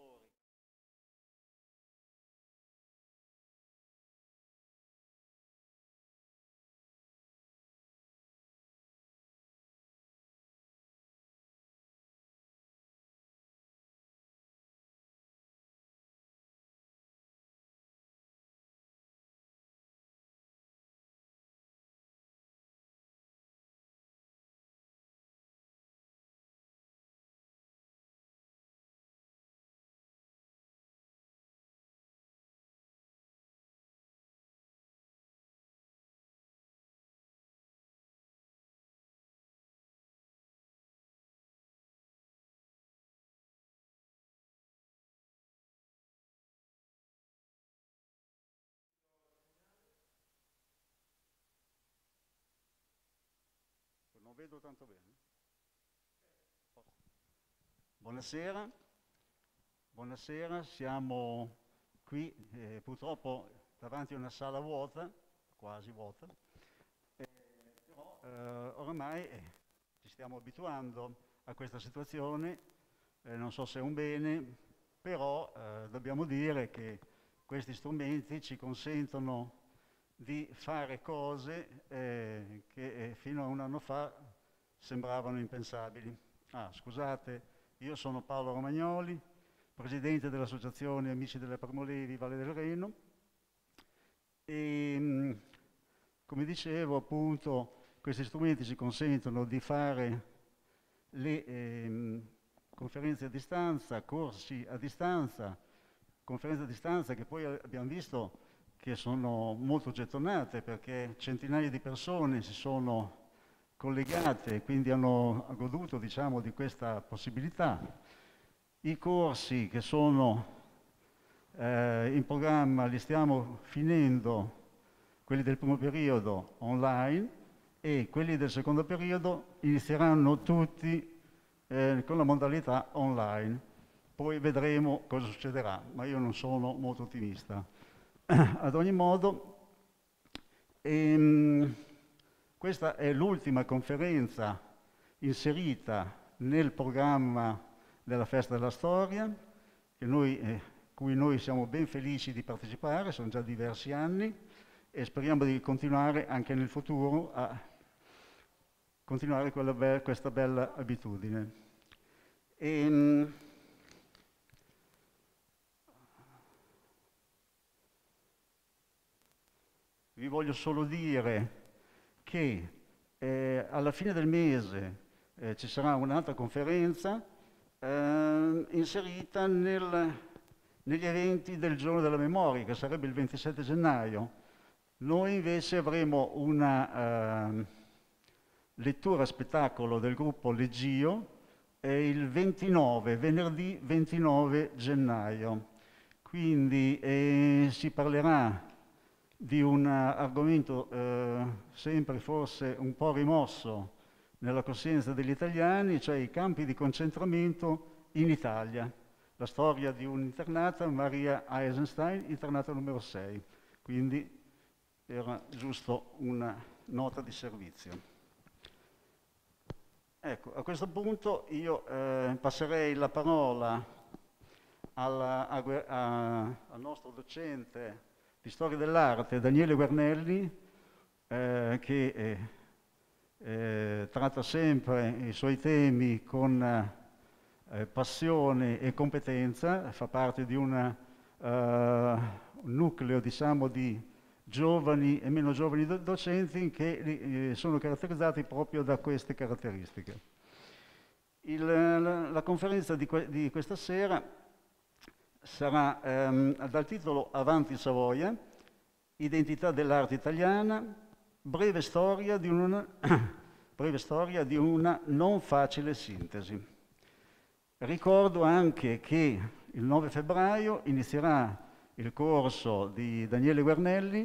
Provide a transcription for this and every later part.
louvem. vedo tanto bene. Buonasera, buonasera, siamo qui eh, purtroppo davanti a una sala vuota, quasi vuota, eh, però eh, ormai eh, ci stiamo abituando a questa situazione, eh, non so se è un bene, però eh, dobbiamo dire che questi strumenti ci consentono di fare cose che fino a un anno fa sembravano impensabili. Ah, scusate, io sono Paolo Romagnoli, presidente dell'associazione Amici delle Parmolevi Valle del Reno e mm, come dicevo appunto questi strumenti ci consentono di fare le eh, conferenze a distanza, corsi a distanza, conferenze a distanza che poi abbiamo visto che sono molto gettonate perché centinaia di persone si sono collegate e quindi hanno goduto diciamo, di questa possibilità. I corsi che sono eh, in programma li stiamo finendo, quelli del primo periodo online e quelli del secondo periodo inizieranno tutti eh, con la modalità online. Poi vedremo cosa succederà, ma io non sono molto ottimista. Ad ogni modo, ehm, questa è l'ultima conferenza inserita nel programma della Festa della Storia, noi, eh, cui noi siamo ben felici di partecipare, sono già diversi anni, e speriamo di continuare anche nel futuro a continuare be questa bella abitudine. E, ehm, vi voglio solo dire che eh, alla fine del mese eh, ci sarà un'altra conferenza eh, inserita nel, negli eventi del giorno della memoria, che sarebbe il 27 gennaio. Noi invece avremo una ehm, lettura spettacolo del gruppo Leggio il 29, venerdì 29 gennaio. Quindi eh, si parlerà di un eh, argomento eh, sempre forse un po' rimosso nella coscienza degli italiani, cioè i campi di concentramento in Italia. La storia di un'internata, Maria Eisenstein, internata numero 6. Quindi era giusto una nota di servizio. Ecco, a questo punto io eh, passerei la parola alla, a, a, al nostro docente di storia dell'arte Daniele Guarnelli, eh, che eh, eh tratta sempre i suoi temi con eh, passione e competenza, fa parte di eh, un uh, nucleo diciamo, di giovani e meno giovani docenti che eh, sono caratterizzati proprio da queste caratteristiche. Il, la, la, conferenza di, que di questa sera sarà ehm, dal titolo Avanti Savoia, Identità dell'arte italiana, breve storia di una, breve storia di una non facile sintesi. Ricordo anche che il 9 febbraio inizierà il corso di Daniele Guarnelli,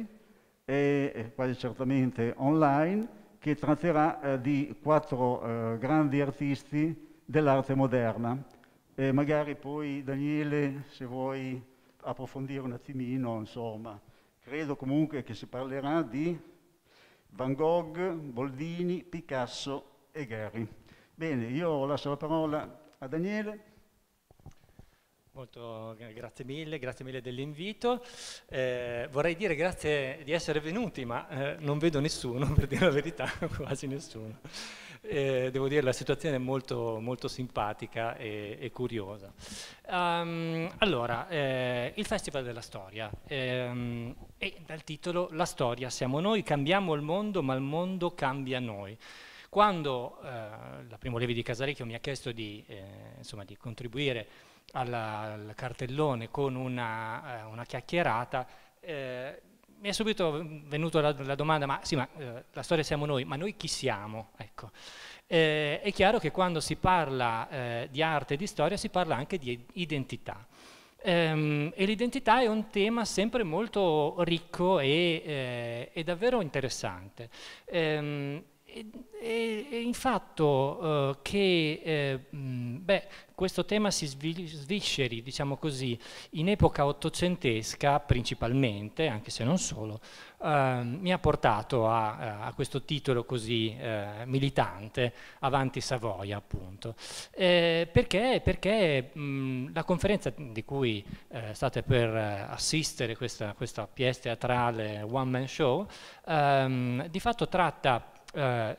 è eh, quasi certamente online, che tratterà eh, di quattro eh, grandi artisti dell'arte moderna e magari poi Daniele, se vuoi approfondire un attimino, insomma, credo comunque che si parlerà di Van Gogh, Boldini, Picasso e Gary. Bene, io lascio la parola a Daniele. Molto, grazie mille, grazie mille dell'invito. Eh, vorrei dire grazie di essere venuti, ma eh, non vedo nessuno, per dire la verità, quasi nessuno. Eh, devo dire la situazione è molto, molto simpatica e, e curiosa. Um, allora, eh, il Festival della Storia, ehm, e dal titolo La storia siamo noi, cambiamo il mondo, ma il mondo cambia noi. Quando eh, la Primo Levi di Casarecchio mi ha chiesto di, eh, insomma, di contribuire alla, al cartellone con una, eh, una chiacchierata, eh, mi è subito venuta la, la, domanda, ma sì, ma eh, la storia siamo noi, ma noi chi siamo? Ecco. Eh, è chiaro che quando si parla eh, di arte e di storia si parla anche di identità. Ehm, e l'identità è un tema sempre molto ricco e, eh, davvero interessante. Ehm, è, in fatto eh, che eh, beh, questo tema si svisceri, diciamo così, in epoca ottocentesca principalmente, anche se non solo, eh, mi ha portato a, a questo titolo così eh, militante, Avanti Savoia appunto. Eh, perché? Perché mh, la conferenza di cui eh, state per assistere, questa, questa pièce teatrale One Man Show, ehm, di fatto tratta eh,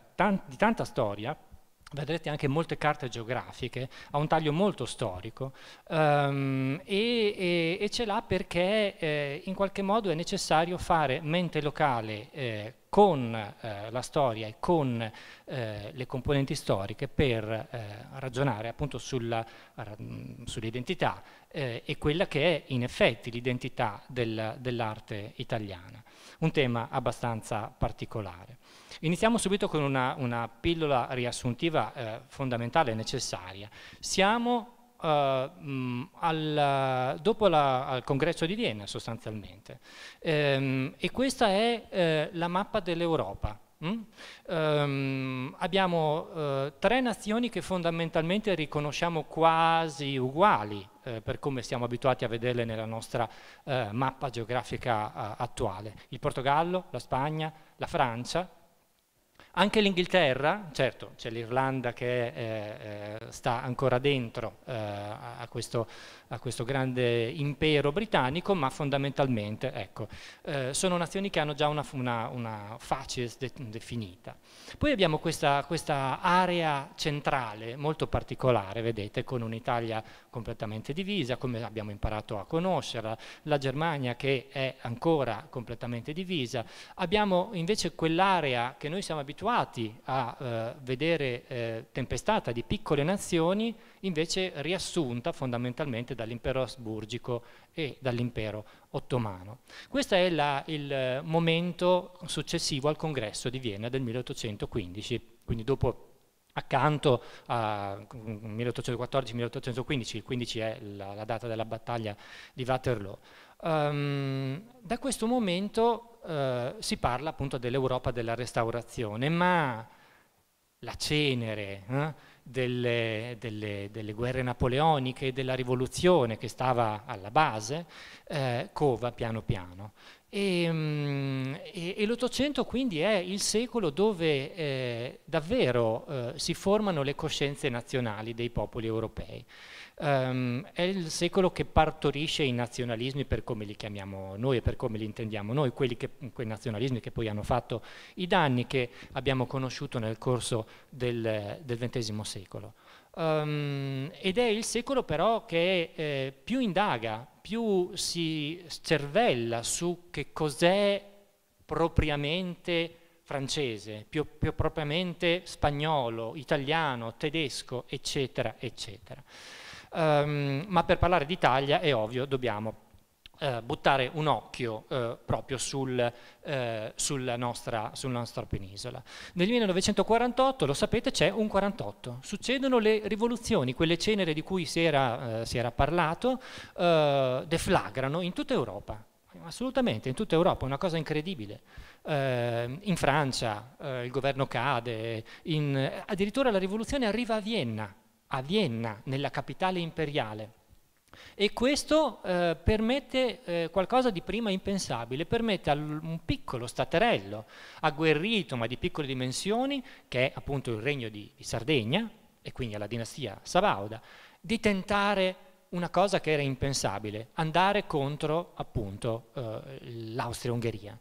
di tanta storia, vedrete anche molte carte geografiche, ha un taglio molto storico um, e, e, e, ce l'ha perché eh, in qualche modo è necessario fare mente locale eh, con eh, la storia e con eh, le componenti storiche per eh, ragionare appunto sulla, sull'identità e quella che è in effetti l'identità del, dell'arte italiana, un tema abbastanza particolare. Iniziamo subito con una, una pillola riassuntiva eh, fondamentale e necessaria. Siamo Uh, al, dopo la, al congresso di Vienna sostanzialmente um, e questa è uh, la mappa dell'Europa. Mm? Um, abbiamo uh, tre nazioni che fondamentalmente riconosciamo quasi uguali per come siamo abituati a vederle nella nostra mappa geografica attuale, il Portogallo, la Spagna, la Francia, anche l'Inghilterra, certo c'è l'Irlanda che eh, eh sta ancora dentro eh, a questo, a, questo, grande impero britannico, ma fondamentalmente ecco, eh, sono nazioni che hanno già una, una, una facies de definita. Poi abbiamo questa, questa area centrale molto particolare, vedete, con un'Italia completamente divisa, come abbiamo imparato a conoscerla, la Germania che è ancora completamente divisa. Abbiamo invece quell'area che noi siamo abituati abituati a eh, vedere eh, tempestata di piccole nazioni, invece riassunta fondamentalmente dall'impero asburgico e dall'impero ottomano. Questo è la, il eh, momento successivo al congresso di Vienna del 1815, quindi dopo accanto a 1814-1815, mm, il 15 è la, la, data della battaglia di Waterloo. Um, da questo momento eh, si parla appunto dell'Europa della restaurazione, ma la cenere eh, delle, delle, delle, guerre napoleoniche e della rivoluzione che stava alla base eh, cova piano piano. E, mm, e, e l'Ottocento quindi è il secolo dove eh, davvero eh, si formano le coscienze nazionali dei popoli europei. Um, è il secolo che partorisce i nazionalismi per come li chiamiamo noi e per come li intendiamo noi, che, quei nazionalismi che poi hanno fatto i danni che abbiamo conosciuto nel corso del, del XX secolo. Um, ed è il secolo però che eh, più indaga, più si cervella su che cos'è propriamente francese, più, più propriamente spagnolo, italiano, tedesco, eccetera, eccetera um, ma per parlare d'Italia è ovvio dobbiamo eh, buttare un occhio eh, proprio sul, eh, sulla, nostra, sulla, nostra, penisola. Nel 1948, lo sapete, c'è un 48. Succedono le rivoluzioni, quelle cenere di cui si era, eh, si era parlato, eh, deflagrano in tutta Europa. Assolutamente, in tutta Europa, una cosa incredibile. Ehm, in Francia eh, il governo cade, in, addirittura la rivoluzione arriva a Vienna, a Vienna, nella capitale imperiale. E questo eh, permette eh, qualcosa di prima impensabile, permette a un piccolo staterello agguerrito ma di piccole dimensioni, che è appunto il regno di, di Sardegna e quindi alla dinastia Sabauda, di tentare una cosa che era impensabile, andare contro appunto eh, l'Austria-Ungheria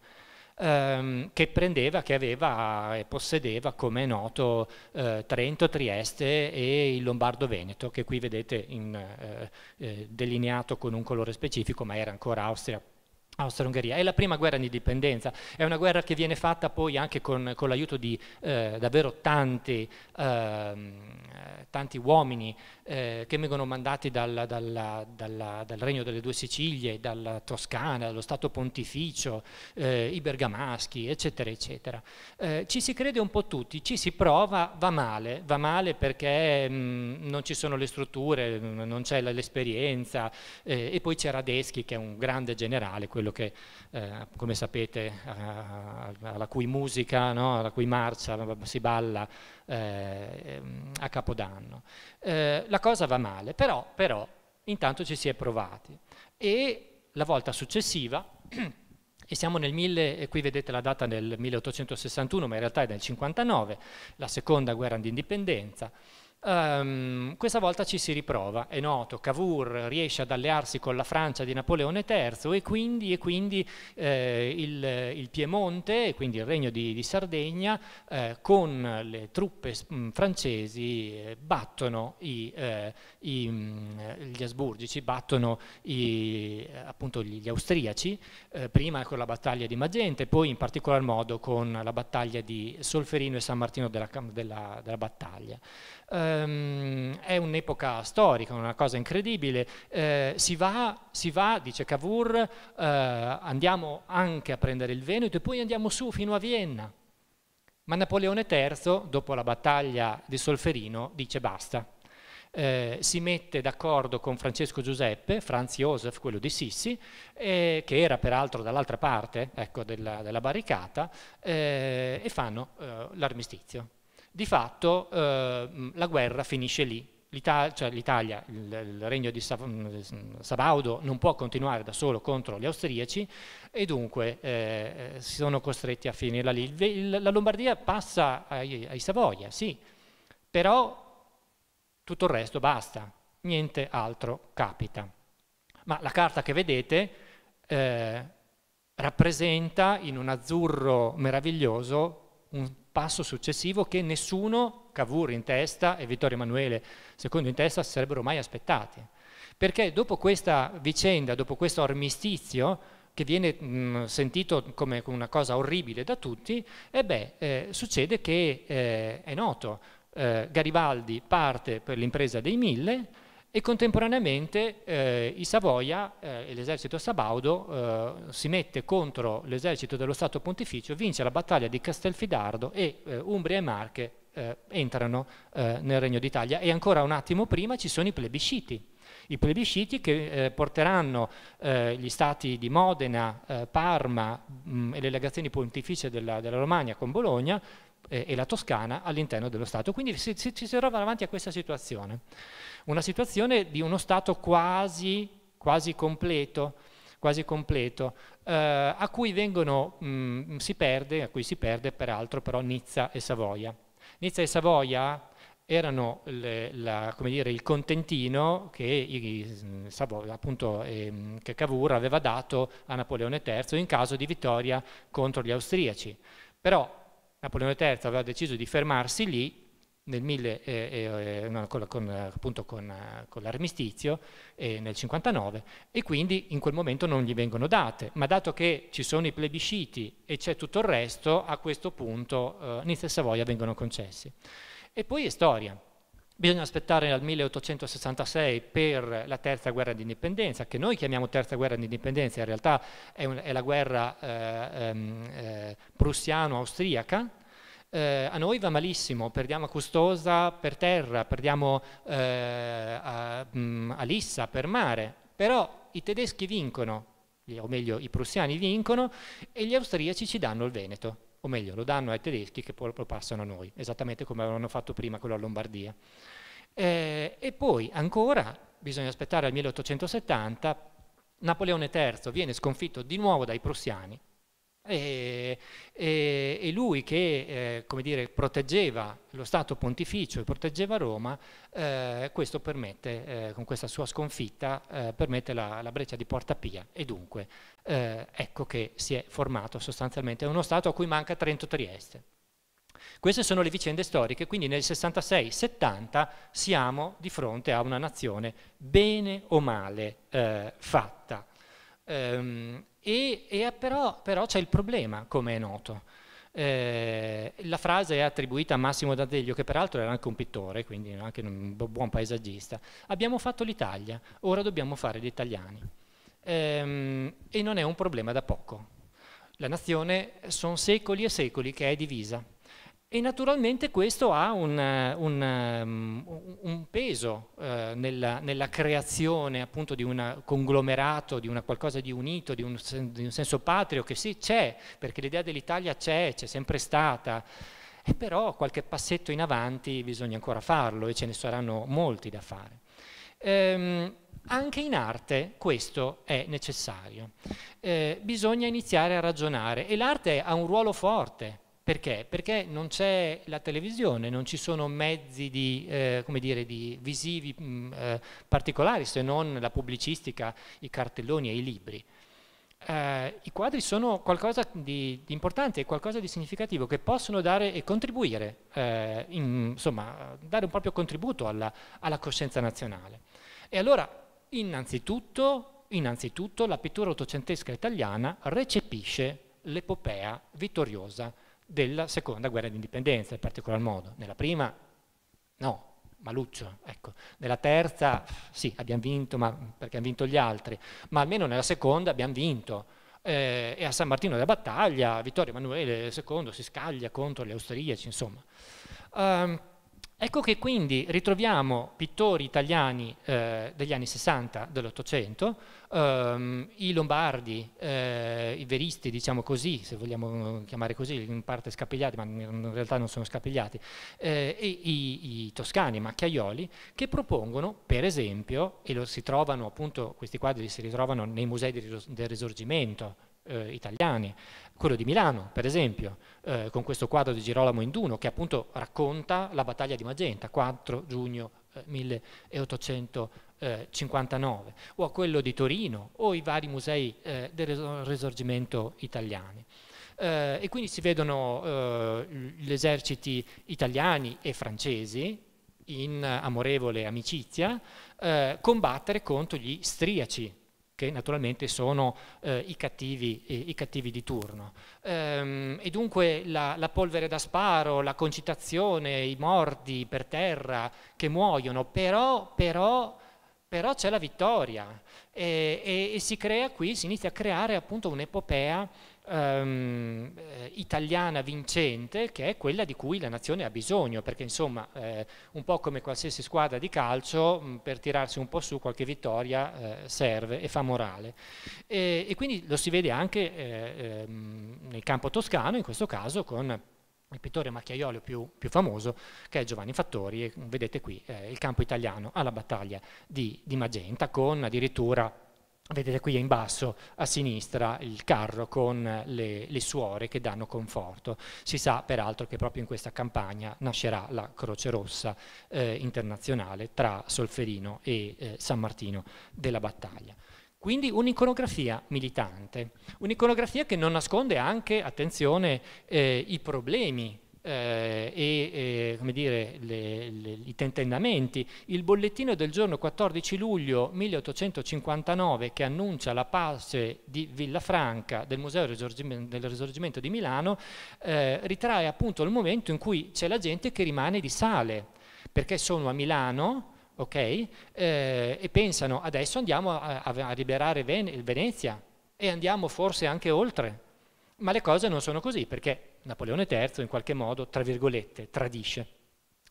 ehm, che prendeva, che aveva e possedeva, come è noto, eh, Trento, Trieste e il Lombardo-Veneto, che qui vedete in, eh, eh, delineato con un colore specifico, ma era ancora Austria, Austria-Ungheria. È la prima guerra di indipendenza, è una guerra che viene fatta poi anche con, con l'aiuto di eh, davvero tanti, ehm, eh, tanti uomini eh, che vengono mandati dalla, dalla, dalla, dal Regno delle Due Sicilie, dalla Toscana, dallo Stato Pontificio, eh, i bergamaschi, eccetera, eccetera. Eh, ci si crede un po' tutti, ci si prova, va male, va male perché mh, mm, non ci sono le strutture, mm, non c'è l'esperienza eh, e poi c'è Radeschi che è un grande generale, quello che eh, come sapete alla cui musica, no, alla cui marcia si balla eh, a Capodanno. Eh, la cosa va male, però, però intanto ci si è provati e la volta successiva... E siamo nel 1000, e qui vedete la data del 1861, ma in realtà è del 59, la seconda guerra d'indipendenza. Um, questa volta ci si riprova, è noto, Cavour riesce ad allearsi con la Francia di Napoleone III e quindi, e quindi eh, il, il, Piemonte, e quindi il regno di, di Sardegna, eh, con le truppe mh, mm, francesi eh, battono i, eh, i, mh, mm, gli asburgici, battono i, appunto gli, gli austriaci, eh, prima con la battaglia di Magente, poi in particolar modo con la battaglia di Solferino e San Martino della, della, della battaglia. Um, è un'epoca storica, una cosa incredibile. Eh, si, va, si, va, dice Cavour, eh, andiamo anche a prendere il Veneto e poi andiamo su fino a Vienna. Ma Napoleone III, dopo la battaglia di Solferino, dice basta. Eh, si mette d'accordo con Francesco Giuseppe, Franz Josef, quello di Sissi, eh, che era peraltro dall'altra parte ecco, della, della, barricata, eh, e fanno eh, l'armistizio di fatto eh, la guerra finisce lì. Cioè L'Italia, cioè il, il, regno di Sabaudo non può continuare da solo contro gli austriaci e dunque eh, eh si sono costretti a finirla lì. Il, la Lombardia passa ai, ai Savoia, sì, però tutto il resto basta, niente altro capita. Ma la carta che vedete eh, rappresenta in un azzurro meraviglioso un passo successivo che nessuno, Cavour in testa e Vittorio Emanuele II in testa, sarebbero mai aspettati. Perché dopo questa vicenda, dopo questo armistizio, che viene mh, mm, sentito come una cosa orribile da tutti, e eh beh, eh, succede che eh, è noto, eh, Garibaldi parte per l'impresa dei mille, e contemporaneamente eh, i Savoia eh, e eh, l'esercito sabaudo eh, si mette contro l'esercito dello Stato Pontificio, vince la battaglia di Castelfidardo e eh, Umbria e Marche eh, entrano nel Regno d'Italia e ancora un attimo prima ci sono i plebisciti. I plebisciti che porteranno gli stati di Modena, Parma mh, mm, e le legazioni pontificie della, della Romagna con Bologna e la Toscana all'interno dello Stato. Quindi ci si, si, si trova davanti a questa situazione. Una situazione di uno stato quasi, quasi completo, quasi completo eh, a cui vengono, mh, mm, si perde, a cui si perde peraltro però Nizza e Savoia. Nizza e Savoia erano le, la, dire, il contentino che, i, mm, appunto, eh, che Cavour aveva dato a Napoleone III in caso di vittoria contro gli austriaci. Però Napoleone III aveva deciso di fermarsi lì nel 1000, eh, eh, con, con, appunto con, con l'armistizio eh, nel 59 e quindi in quel momento non gli vengono date, ma dato che ci sono i plebisciti e c'è tutto il resto, a questo punto Nizza e Savoia vengono concessi. E poi è storia. Bisogna aspettare al 1866 per la terza guerra di indipendenza, che noi chiamiamo terza guerra di indipendenza, in realtà è, un, è la guerra eh, ehm, eh, prussiano-austriaca, eh, a noi va malissimo, perdiamo a Custosa per terra, perdiamo eh, a, mm, a Lissa per mare, però i tedeschi vincono, o meglio i prussiani vincono e gli austriaci ci danno il Veneto, o meglio lo danno ai tedeschi che poi lo passano a noi, esattamente come avevano fatto prima con la Lombardia. Eh, e poi ancora bisogna aspettare al 1870, Napoleone III viene sconfitto di nuovo dai prussiani, e, e, e lui che eh, dire, proteggeva lo Stato pontificio e proteggeva Roma, eh, questo permette, eh, con questa sua sconfitta, eh, permette la, la, breccia di Porta Pia e dunque eh, ecco che si è formato sostanzialmente uno Stato a cui manca Trento Trieste. Queste sono le vicende storiche, quindi nel 66-70 siamo di fronte a una nazione bene o male eh, fatta. Um, e, e però, però c'è il problema, come è noto. Eh, la frase è attribuita a Massimo D'Azeglio, che peraltro era anche un pittore, quindi anche un buon paesaggista. Abbiamo fatto l'Italia, ora dobbiamo fare gli italiani. Eh, e non è un problema da poco. La nazione sono secoli e secoli che è divisa e naturalmente questo ha un, um, un, un peso eh, nella, nella, creazione appunto di un conglomerato, di una qualcosa di unito, di un, di un senso patrio che sì c'è, perché l'idea dell'Italia c'è, c'è sempre stata, e però qualche passetto in avanti bisogna ancora farlo e ce ne saranno molti da fare. Ehm, anche in arte questo è necessario, eh, bisogna iniziare a ragionare e l'arte ha un ruolo forte perché? Perché non c'è la televisione, non ci sono mezzi di, eh, dire, di visivi mh, mm, eh, particolari se non la pubblicistica, i cartelloni e i libri. Eh, I quadri sono qualcosa di, di, importante, qualcosa di significativo che possono dare e contribuire, eh, in, insomma, dare un proprio contributo alla, alla coscienza nazionale. E allora, innanzitutto, innanzitutto, la pittura ottocentesca italiana recepisce l'epopea vittoriosa della seconda guerra d'indipendenza in particolar modo. Nella prima no, maluccio, ecco. Nella terza sì, abbiamo vinto ma perché hanno vinto gli altri, ma almeno nella seconda abbiamo vinto. Eh, e a San Martino della Battaglia Vittorio Emanuele II si scaglia contro gli austriaci, insomma. Um, Ecco che quindi ritroviamo pittori italiani eh, degli anni 60 dell'Ottocento, ehm, i Lombardi, eh, i Veristi, diciamo così, se vogliamo chiamare così, in parte scapigliati, ma in realtà non sono scapigliati, eh, e i, i, toscani, macchiaioli, che propongono, per esempio, e si trovano appunto, questi quadri si ritrovano nei musei del risorgimento eh, italiani, quello di Milano, per esempio, eh, con questo quadro di Girolamo Induno che appunto racconta la battaglia di Magenta, 4 giugno eh, 1859, o a quello di Torino, o i vari musei eh, del Risorgimento italiani. Eh, e quindi si vedono eh, gli eserciti italiani e francesi in amorevole amicizia eh, combattere contro gli striaci che naturalmente sono eh, i, cattivi, i, cattivi, di turno. Ehm, e dunque la, la, polvere da sparo, la concitazione, i morti per terra che muoiono, però, però, però c'è la vittoria e, e, e si crea qui, si inizia a creare appunto un'epopea ehm, eh, italiana vincente che è quella di cui la nazione ha bisogno, perché insomma eh, un po' come qualsiasi squadra di calcio, mh, mm, per tirarsi un po' su qualche vittoria eh, serve e fa morale. E, e, quindi lo si vede anche eh, ehm, nel campo toscano, in questo caso con il pittore macchiaiolo più, più, famoso che è Giovanni Fattori, vedete qui eh, il campo italiano alla battaglia di, di Magenta con addirittura Vedete qui in basso a sinistra il carro con le, le, suore che danno conforto. Si sa peraltro che proprio in questa campagna nascerà la Croce Rossa eh, internazionale tra Solferino e eh, San Martino della Battaglia. Quindi un'iconografia militante, un'iconografia che non nasconde anche, attenzione, eh, i problemi eh, e eh, dire, le, le, i tentennamenti. Il bollettino del giorno 14 luglio 1859 che annuncia la pace di Villafranca del Museo del Risorgimento di Milano eh, ritrae appunto il momento in cui c'è la gente che rimane di sale perché sono a Milano okay, eh, e pensano adesso andiamo a, a liberare Ven Venezia e andiamo forse anche oltre ma le cose non sono così perché Napoleone III in qualche modo, tra virgolette, tradisce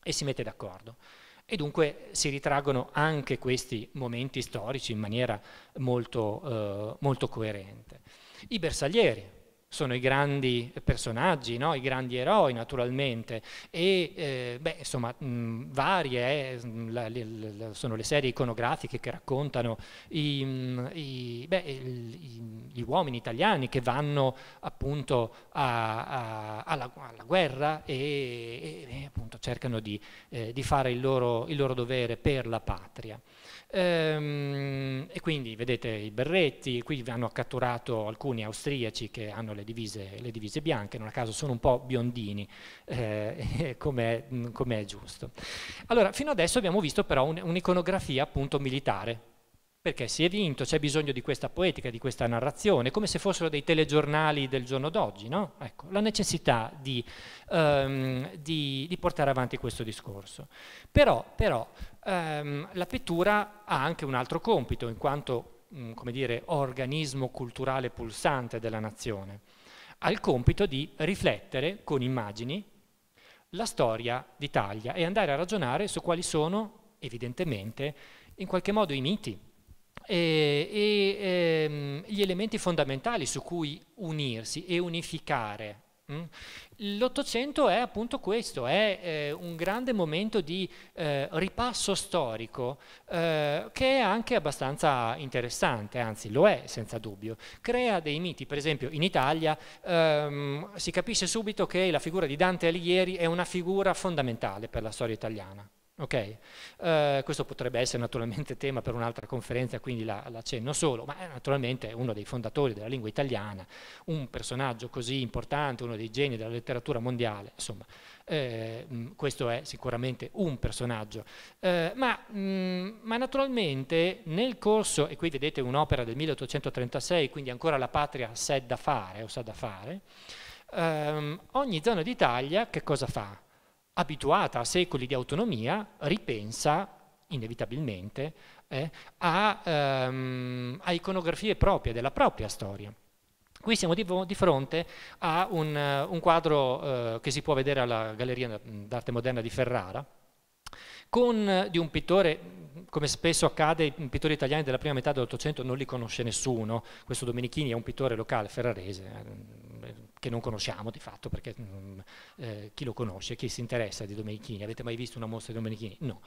e si mette d'accordo. E dunque si ritraggono anche questi momenti storici in maniera molto, eh, molto coerente. I bersaglieri, sono i grandi personaggi, no? i grandi eroi naturalmente, e eh, beh, insomma mh, varie, eh, la, la, la, sono le serie iconografiche che raccontano i, mh, i, beh, il, gli uomini italiani che vanno appunto a, a, alla, alla, guerra e, e, e appunto cercano di, eh, di fare il loro, il loro dovere per la patria. Ehm, e quindi vedete i berretti, qui hanno catturato alcuni austriaci che hanno le divise, le divise bianche, non a caso sono un po' biondini, eh, come è giusto. Allora, fino adesso abbiamo visto però un'iconografia appunto militare, perché si è vinto, c'è bisogno di questa poetica, di questa narrazione, come se fossero dei telegiornali del giorno d'oggi, no? ecco, la necessità di, um, di, di, portare avanti questo discorso. Però, però um, la pittura ha anche un altro compito, in quanto, um, come dire, organismo culturale pulsante della nazione. Ha il compito di riflettere con immagini la storia d'Italia e andare a ragionare su quali sono, evidentemente, in qualche modo i miti e, eh, e ehm, gli elementi fondamentali su cui unirsi e unificare. Mm? L'Ottocento è appunto questo, è eh, un grande momento di eh, ripasso storico eh, che è anche abbastanza interessante, anzi lo è senza dubbio. Crea dei miti, per esempio in Italia ehm, si capisce subito che la figura di Dante Alighieri è una figura fondamentale per la storia italiana. Okay. Uh, questo potrebbe essere naturalmente tema per un'altra conferenza, quindi la, l'accenno solo, ma è naturalmente uno dei fondatori della lingua italiana, un personaggio così importante, uno dei geni della letteratura mondiale, insomma, eh, mm, questo è sicuramente un personaggio. Eh, ma, mh, mm, ma, naturalmente nel corso, e qui vedete un'opera del 1836, quindi ancora la patria sa da fare o sa da fare, ehm, ogni zona d'Italia che cosa fa? abituata a secoli di autonomia, ripensa inevitabilmente eh, a, ehm, a, iconografie proprie della propria storia. Qui siamo di, di fronte a un, eh, un quadro eh, che si può vedere alla Galleria d'arte moderna di Ferrara, con, eh, di un pittore, come spesso accade, i pittori italiani della prima metà dell'Ottocento non li conosce nessuno, questo Domenichini è un pittore locale ferrarese, eh, che non conosciamo di fatto, perché mh, mm, eh, chi lo conosce, chi si interessa di Domenichini, avete mai visto una mostra di Domenichini? No.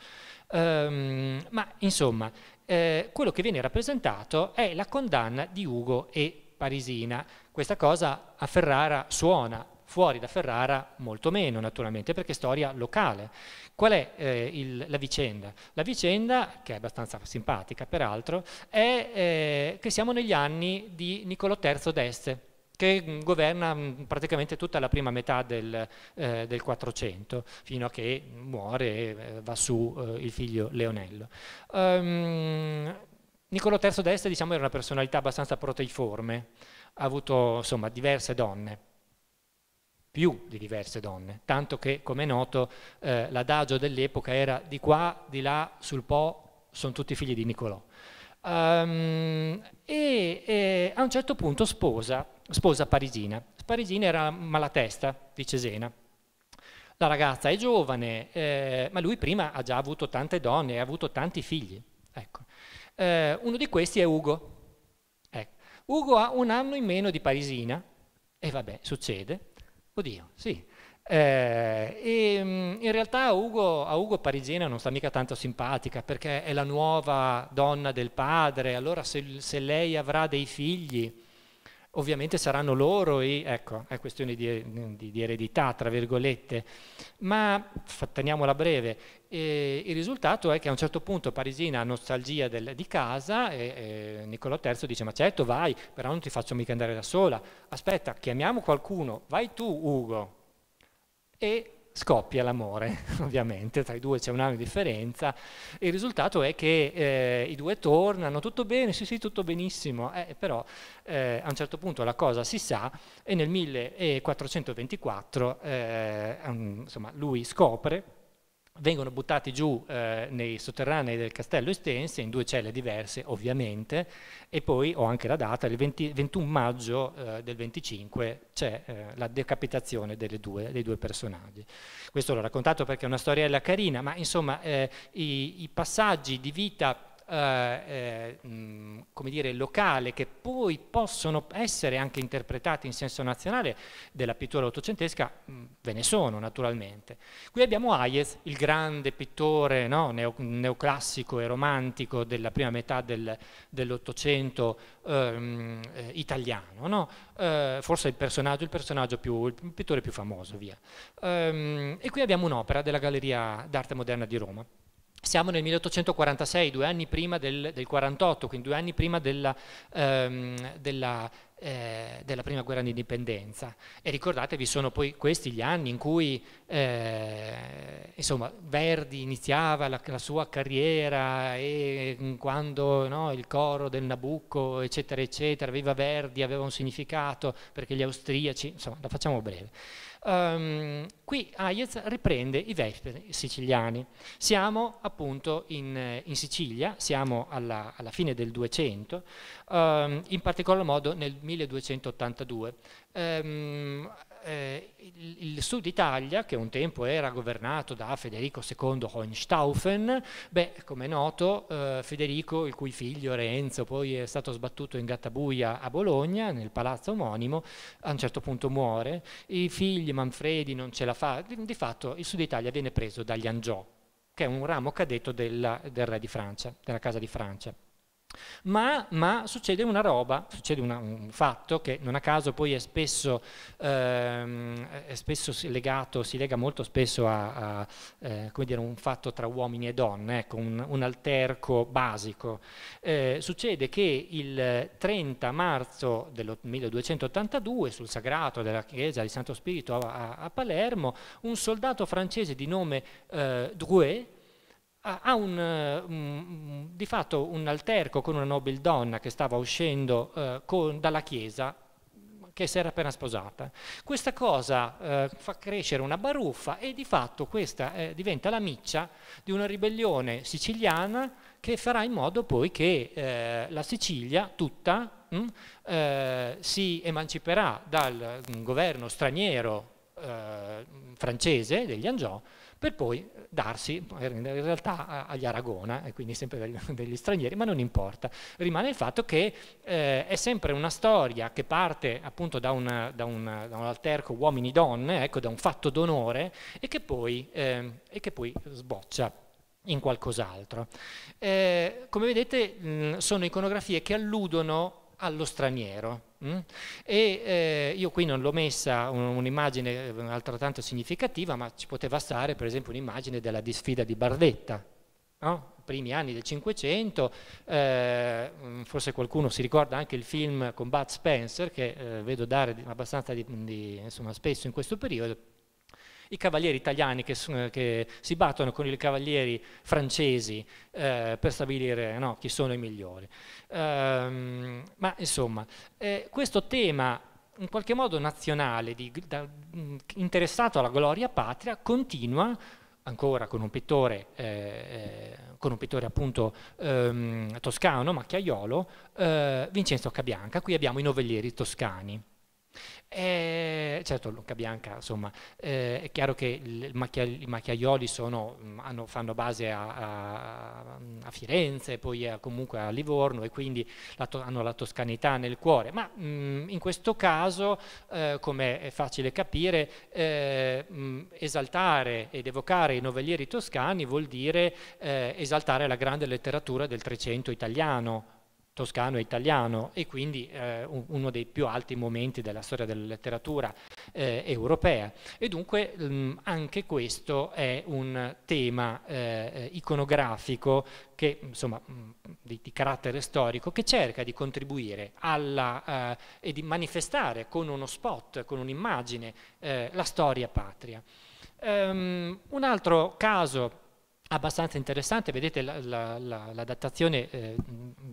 Um, ma insomma, eh, quello che viene rappresentato è la condanna di Ugo e Parisina. Questa cosa a Ferrara suona, fuori da Ferrara molto meno naturalmente perché è storia locale. Qual è eh, il, la vicenda? La vicenda, che è abbastanza simpatica peraltro, è eh, che siamo negli anni di Niccolò III d'Este, che governa mm, praticamente tutta la prima metà del, eh, fino a che muore e eh, va su eh, il figlio Leonello. Um, ehm, Niccolo III d'Este diciamo, era una personalità abbastanza proteiforme, ha avuto insomma, diverse donne più di diverse donne, tanto che, come è noto, eh, l'adagio dell'epoca era di qua, di là, sul Po, sono tutti figli di Niccolò. Um, e, e a un certo punto sposa sposa parigina. Parigina era malatesta di Cesena. La ragazza è giovane, eh, ma lui prima ha già avuto tante donne, ha avuto tanti figli. Ecco. Eh, uno di questi è Ugo. Ecco. Ugo ha un anno in meno di Parisina, e vabbè, succede. Oddio, sì. Eh, e, mm, in realtà a Ugo, a Ugo Parigina non sta mica tanto simpatica perché è la nuova donna del padre, allora se, se lei avrà dei figli ovviamente saranno loro e ecco, è questione di, di, di eredità, tra virgolette, ma teniamola breve, e il risultato è che a un certo punto Parisina ha nostalgia del, di casa e, e Niccolò III dice ma certo vai, però non ti faccio mica andare da sola, aspetta, chiamiamo qualcuno, vai tu Ugo. E scoppia l'amore, ovviamente, tra i due c'è un anno di differenza, e il risultato è che eh, i due tornano, tutto bene, sì sì, tutto benissimo, eh, però eh, a un certo punto la cosa si sa e nel 1424 eh, insomma, lui scopre vengono buttati giù eh, nei sotterranei del castello Estense, in due celle diverse ovviamente, e poi ho anche la data, il 20, 21 maggio eh, del 25 c'è eh, la decapitazione due, dei due personaggi. Questo l'ho raccontato perché è una storiella carina, ma insomma eh, i, i passaggi di vita eh, eh come dire, locale che poi possono essere anche interpretati in senso nazionale della pittura ottocentesca, ve ne sono naturalmente. Qui abbiamo Hayez, il grande pittore no, neo, neoclassico e romantico della prima metà del, dell'Ottocento ehm, eh, italiano, no? eh, forse il personaggio, il personaggio più, il pittore più famoso, via. Ehm, e qui abbiamo un'opera della Galleria d'Arte Moderna di Roma. Siamo nel 1846, due anni prima del, del 48, quindi due anni prima della, ehm, della eh, della prima guerra d'indipendenza e ricordatevi sono poi questi gli anni in cui eh, insomma, Verdi iniziava la, la, sua carriera e mm, quando no, il coro del Nabucco eccetera eccetera, aveva Verdi aveva un significato perché gli austriaci, insomma la facciamo breve. Um, qui Hayez riprende i vesperi siciliani. Siamo appunto in, in Sicilia, siamo alla, alla, fine del 200, um, ehm, in particolar modo nel 1282. Um, ehm, eh, il, Sud Italia, che un tempo era governato da Federico II Hohenstaufen, beh, come è noto, eh, Federico, il cui figlio Renzo poi è stato sbattuto in gattabuia a Bologna, nel palazzo omonimo, a un certo punto muore, i figli Manfredi non ce la fa, di, di fatto il Sud Italia viene preso dagli Angiò, che è un ramo cadetto della, del re di Francia, della casa di Francia. Ma, ma, succede una roba, succede una, un fatto che non a caso poi è spesso, ehm, è spesso legato, si lega molto spesso a, a eh, dire, un fatto tra uomini e donne, ecco, un, un, alterco basico. Eh, succede che il 30 marzo del 1282 sul sagrato della chiesa di Santo Spirito a, a, a Palermo un soldato francese di nome eh, Drouet ha eh, un, di fatto un alterco con una nobildonna che stava uscendo eh, dalla chiesa che si era appena sposata. Questa cosa uh, fa crescere una baruffa e di fatto questa eh, diventa la miccia di una ribellione siciliana che farà in modo poi che eh, la Sicilia tutta mh, hm, eh, si emanciperà dal mm, governo straniero francese degli Angiò per poi darsi in realtà agli Aragona, e quindi sempre degli stranieri, ma non importa. Rimane il fatto che eh, è sempre una storia che parte appunto da, una, da, una, da un alterco uomini-donne, ecco, da un fatto d'onore, e che poi, eh, e che poi sboccia in qualcos'altro. Eh, come vedete mh, sono iconografie che alludono allo straniero. Mm? E eh, io qui non l'ho messa un'immagine eh, altrettanto significativa, ma ci poteva stare per esempio un'immagine della disfida di Bardetta, no? primi anni del Cinquecento, eh, mm, forse qualcuno si ricorda anche il film con Bud Spencer che eh, vedo dare abbastanza di, di, insomma, spesso in questo periodo, i cavalieri italiani che, che si battono con i cavalieri francesi eh, per stabilire no, chi sono i migliori. Ehm, ma insomma, eh, questo tema in qualche modo nazionale, di, da, interessato alla gloria patria, continua ancora con un pittore, eh, eh, con un pittore appunto ehm, toscano, macchiaiolo, eh, Vincenzo Cabianca. Qui abbiamo i novellieri toscani. Eh, certo, Luca Bianca, insomma, eh, è chiaro che il macchia, i macchiaioli sono, mm, hanno, fanno base a, a, a Firenze, poi a, comunque a Livorno e quindi la to- hanno la toscanità nel cuore, ma mh, mm, in questo caso, eh, come è facile capire, mh, eh, mm, esaltare ed evocare i novellieri toscani vuol dire eh, esaltare la grande letteratura del Trecento italiano, toscano e italiano e quindi eh, uno dei più alti momenti della storia della letteratura eh, europea. E dunque mh, mm, anche questo è un tema eh, iconografico che, insomma, mh, mm, di, di, carattere storico che cerca di contribuire alla, eh, e di manifestare con uno spot, con un'immagine, eh, la storia patria. Um, un altro caso abbastanza interessante, vedete la, la, la, la eh,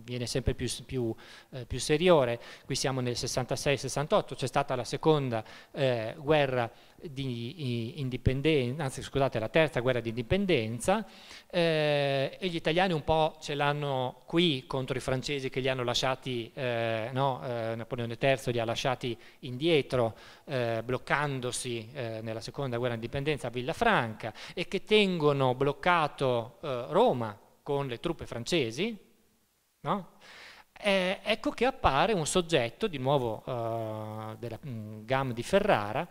viene sempre più, più, eh, più, seriore, qui siamo nel 66-68, c'è stata la seconda eh, guerra di indipendenza, anzi scusate, la terza guerra di indipendenza, eh, e gli italiani un po' ce l'hanno qui contro i francesi che li hanno lasciati, eh, no, eh, Napoleone III li ha lasciati indietro, eh, bloccandosi eh, nella seconda guerra di indipendenza a Villafranca, e che tengono bloccato eh, Roma con le truppe francesi, no? Eh, ecco che appare un soggetto, di nuovo eh, della mh, mm, GAM di Ferrara,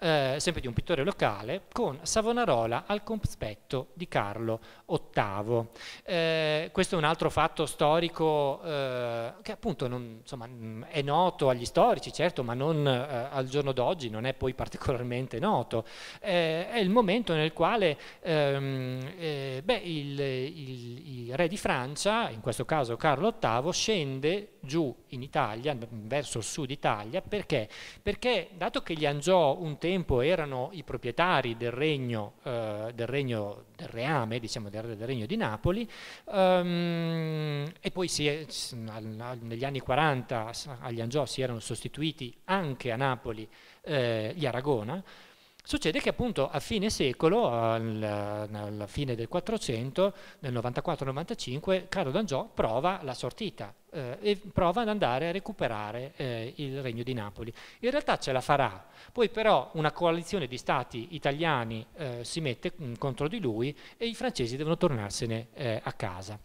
eh, sempre di un pittore locale, con Savonarola al cospetto di Carlo VIII. Eh, questo è un altro fatto storico eh, che appunto non, insomma, mm, è noto agli storici, certo, ma non eh, al giorno d'oggi, non è poi particolarmente noto. Eh, è il momento nel quale ehm, eh, beh, il, il, il re di Francia, in questo caso Carlo VIII, scende giù in Italia, verso il sud Italia, perché? Perché dato che gli angiò un tempo tempo erano i proprietari del regno, eh, del, regno del, reame, diciamo del, del regno di Napoli, um, e poi si, negli anni 40 agli Angiò si erano sostituiti anche a Napoli eh, gli Aragona, Succede che appunto a fine secolo, alla, alla fine del 400, nel 94-95, Carlo d'Angiò prova la sortita, eh, e prova ad andare a recuperare eh, il regno di Napoli. In realtà ce la farà, poi però una coalizione di stati italiani eh, si mette mh, mm, contro di lui e i francesi devono tornarsene eh, a casa.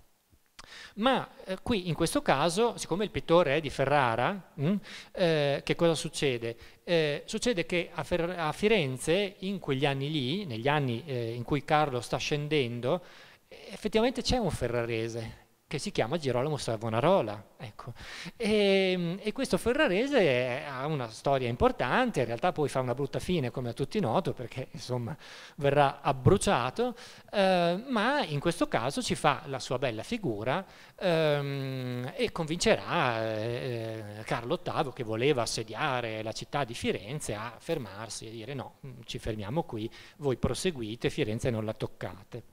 Ma eh, qui in questo caso, siccome il pittore è di Ferrara, mh, mm, eh, che cosa succede? Eh, succede che a, Fer- a, Firenze, in quegli anni lì, negli anni eh, in cui Carlo sta scendendo, effettivamente c'è un ferrarese che si chiama Girolamo Savonarola. Ecco. E, ehm, e, questo ferrarese ha una storia importante, in realtà poi fa una brutta fine come a tutti noto perché insomma verrà abbruciato, eh, ma in questo caso ci fa la sua bella figura ehm, e convincerà eh, eh Carlo VIII che voleva assediare la città di Firenze a fermarsi e dire no, ci fermiamo qui, voi proseguite, Firenze non la toccate.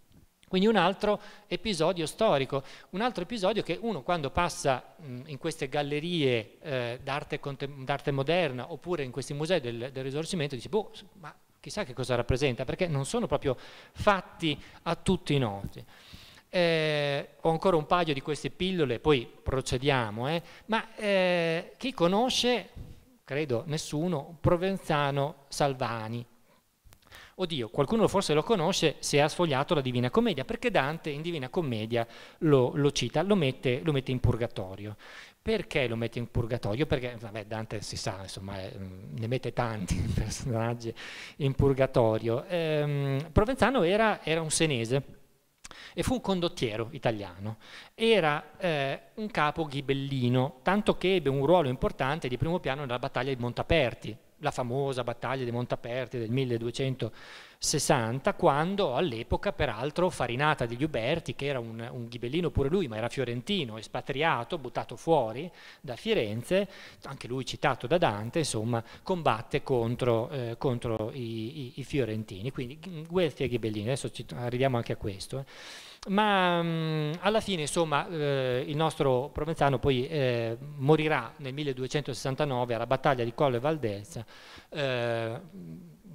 Quindi un altro episodio storico, un altro episodio che uno quando passa in queste gallerie eh, d'arte, d'arte, moderna oppure in questi musei del, del risorgimento dice, boh, ma chissà che cosa rappresenta, perché non sono proprio fatti a tutti noti. Eh, ho ancora un paio di queste pillole, poi procediamo, eh, ma eh, chi conosce, credo nessuno, Provenzano Salvani, oddio, qualcuno forse lo conosce se ha sfogliato la Divina Commedia, perché Dante in Divina Commedia lo, lo cita, lo mette, lo mette, in purgatorio. Perché lo mette in purgatorio? Perché vabbè, Dante si sa, insomma, eh, mm, ne mette tanti personaggi in purgatorio. Ehm, Provenzano era, era un senese e fu un condottiero italiano. Era eh, un capo ghibellino, tanto che ebbe un ruolo importante di primo piano nella battaglia di Montaperti, la famosa battaglia di Montaperti del 1260, quando all'epoca peraltro Farinata degli Uberti, che era un, un, ghibellino pure lui, ma era fiorentino, espatriato, buttato fuori da Firenze, anche lui citato da Dante, insomma, combatte contro, eh, contro i, i, i, fiorentini. Quindi Guelfi e ghibellini, adesso ci, arriviamo anche a questo. Eh ma mh, mm, alla fine insomma eh, il nostro Provenzano poi eh, morirà nel 1269 alla battaglia di Colle e Eh,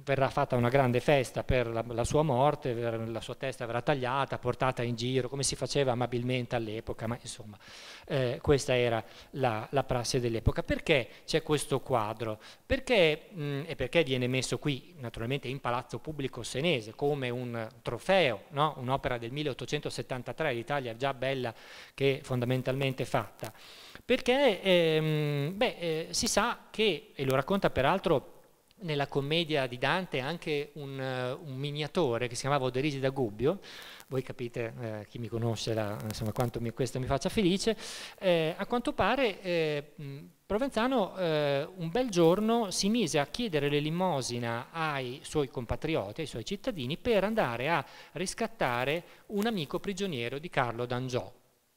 verrà fatta una grande festa per la, la sua morte, ver, la sua testa verrà tagliata, portata in giro, come si faceva amabilmente all'epoca, ma insomma eh, questa era la, la prassi dell'epoca. Perché c'è questo quadro? Perché, mh, mm, e perché viene messo qui, naturalmente in Palazzo Pubblico Senese, come un trofeo, no? un'opera del 1873, l'Italia già bella che fondamentalmente è fatta? Perché ehm, beh, eh, si sa che, e lo racconta peraltro nella commedia di Dante anche un, eh, un miniatore che si chiamava Oderisi da Gubbio, voi capite eh, chi mi conosce la, insomma, quanto mi, questo mi faccia felice, eh, a quanto pare eh, Provenzano eh, un bel giorno si mise a chiedere l'elemosina ai suoi compatrioti, ai suoi cittadini, per andare a riscattare un amico prigioniero di Carlo d'Angiò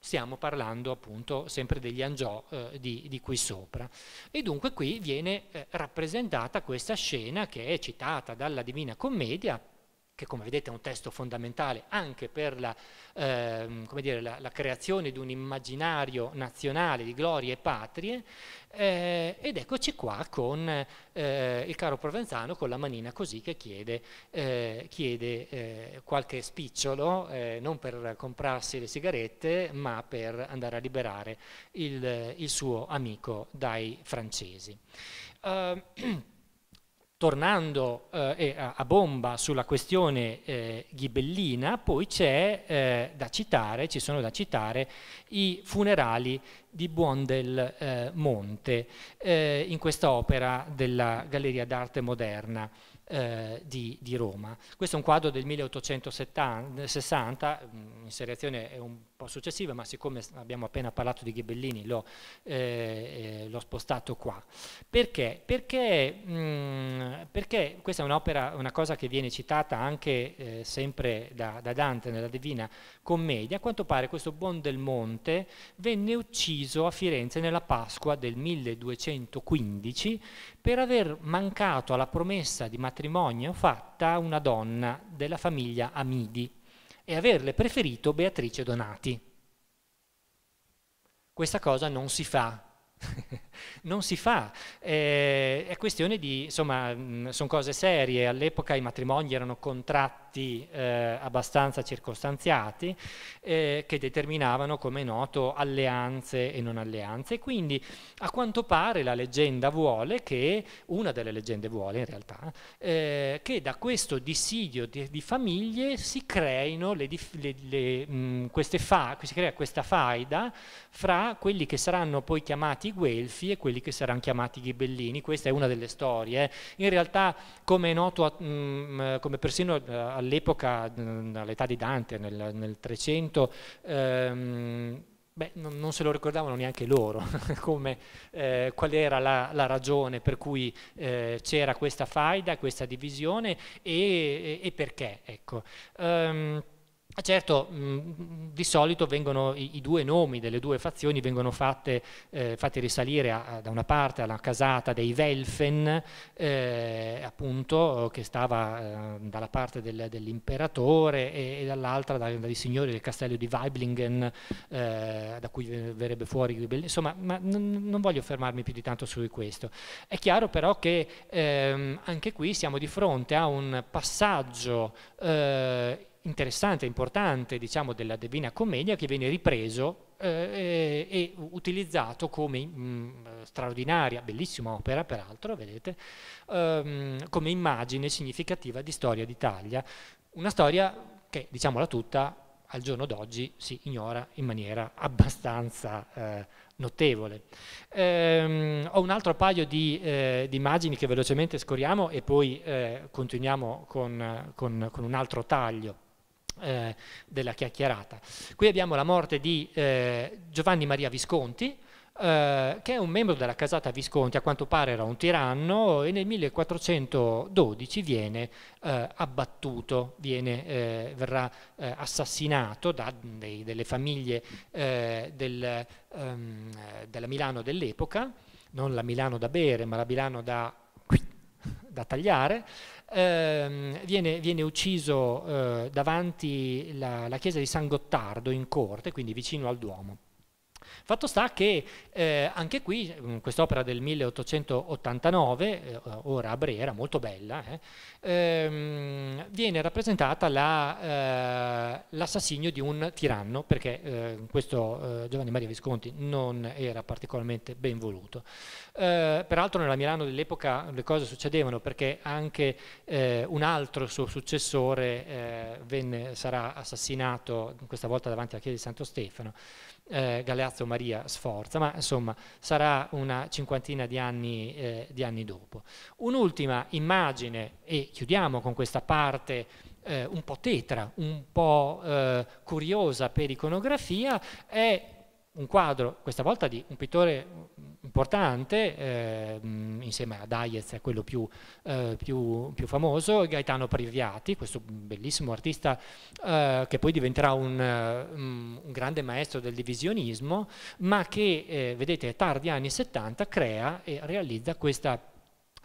stiamo parlando appunto sempre degli angiò eh, di, di, qui sopra. E dunque qui viene eh, rappresentata questa scena che è citata dalla Divina Commedia che come vedete è un testo fondamentale anche per la, ehm, dire, la, la creazione di un immaginario nazionale di glorie e patrie, eh, ed eccoci qua con eh, il caro Provenzano con la manina così che chiede, eh, chiede eh, qualche spicciolo, eh, non per comprarsi le sigarette, ma per andare a liberare il, il suo amico dai francesi. Uh, tornando eh, a bomba sulla questione eh, ghibellina, poi eh, da citare, ci sono da citare i funerali di Buondel eh, Monte eh, in questa opera della Galleria d'Arte Moderna. Eh, di, di, Roma. Questo è un quadro del 1860, l'inserizione mm, è un po' successiva, ma siccome abbiamo appena parlato di Ghibellini l'ho, eh, eh l'ho spostato qua. Perché? Perché, mh, mm, perché questa è un'opera, una cosa che viene citata anche eh, sempre da, da, Dante nella Divina Commedia, a quanto pare questo Buon del Monte venne ucciso a Firenze nella Pasqua del 1215 per aver mancato alla promessa di matrimonio fatta a una donna della famiglia Amidi e averle preferito Beatrice Donati. Questa cosa non si fa. non si fa. Eh, è questione di, insomma, sono cose serie, all'epoca i matrimoni erano contratti eh, abbastanza circostanziati eh, che determinavano, come è noto, alleanze e non alleanze. Quindi a quanto pare la leggenda vuole che, una delle leggende vuole in realtà, eh, che da questo dissidio di, di famiglie si creino le, le, le, mh, fa, si crea questa faida fra quelli che saranno poi chiamati guelfi e quelli che saranno chiamati ghibellini. Questa è una delle storie. In realtà, come è noto, a, mh, mm, eh, come persino eh, all'epoca, mm, all'età di Dante, nel, nel 300, ehm, Beh, non, non, se lo ricordavano neanche loro, come, eh, qual era la, la, ragione per cui eh, c'era questa faida, questa divisione e, e, e perché. Ecco. Um, eh, certo, mh, mm, mm, mm, di solito vengono i, i, due nomi delle due fazioni vengono fatte, eh, fatti risalire a, a, da una parte alla casata dei Welfen, eh, appunto, che stava eh, dalla parte del, dell'imperatore e, e dall'altra dai, dai, signori del castello di Weiblingen, eh, da cui verrebbe fuori. Insomma, ma non voglio fermarmi più di tanto su questo. È chiaro però che ehm, anche qui siamo di fronte a un passaggio eh, interessante, importante, diciamo, della Divina Commedia che viene ripreso eh, eh e utilizzato come mh, mm, straordinaria, bellissima opera peraltro, vedete, ehm, come immagine significativa di storia d'Italia. Una storia che, diciamola tutta, al giorno d'oggi si ignora in maniera abbastanza eh, notevole. Ehm, ho un altro paio di, eh, di, immagini che velocemente scorriamo e poi eh, continuiamo con, con, con un altro taglio eh, della chiacchierata. Qui abbiamo la morte di eh, Giovanni Maria Visconti, eh, che è un membro della casata Visconti, a quanto pare era un tiranno, e nel 1412 viene eh, abbattuto, viene, eh, verrà eh, assassinato da dei, delle famiglie del, um, della Milano dell'epoca, non la Milano da bere, ma la Milano da, da tagliare, ehm, viene, viene, ucciso eh, davanti alla chiesa di San Gottardo in corte, quindi vicino al Duomo. Fatto sta che eh, anche qui, in mm, quest'opera del 1889, eh, ora a Brera, molto bella, eh, ehm, viene rappresentata eh, l'assassinio di un tiranno, perché eh, questo Giovanni Maria Visconti non era particolarmente ben voluto. peraltro nella Milano dell'epoca le cose succedevano perché anche un altro suo successore venne, sarà assassinato questa volta davanti alla chiesa di Santo Stefano eh, Galeazzo Maria Sforza, ma insomma sarà una cinquantina di anni, eh, di anni dopo. Un'ultima immagine, e chiudiamo con questa parte eh, un po' tetra, un po' eh, curiosa per iconografia, è un quadro, questa volta di un pittore mm, importante, eh, insieme a Daiez è quello più, eh, più, più, famoso, Gaetano Priviati, questo bellissimo artista eh, che poi diventerà un, mm, un, grande maestro del divisionismo, ma che, eh, vedete, tardi anni 70 crea e realizza questa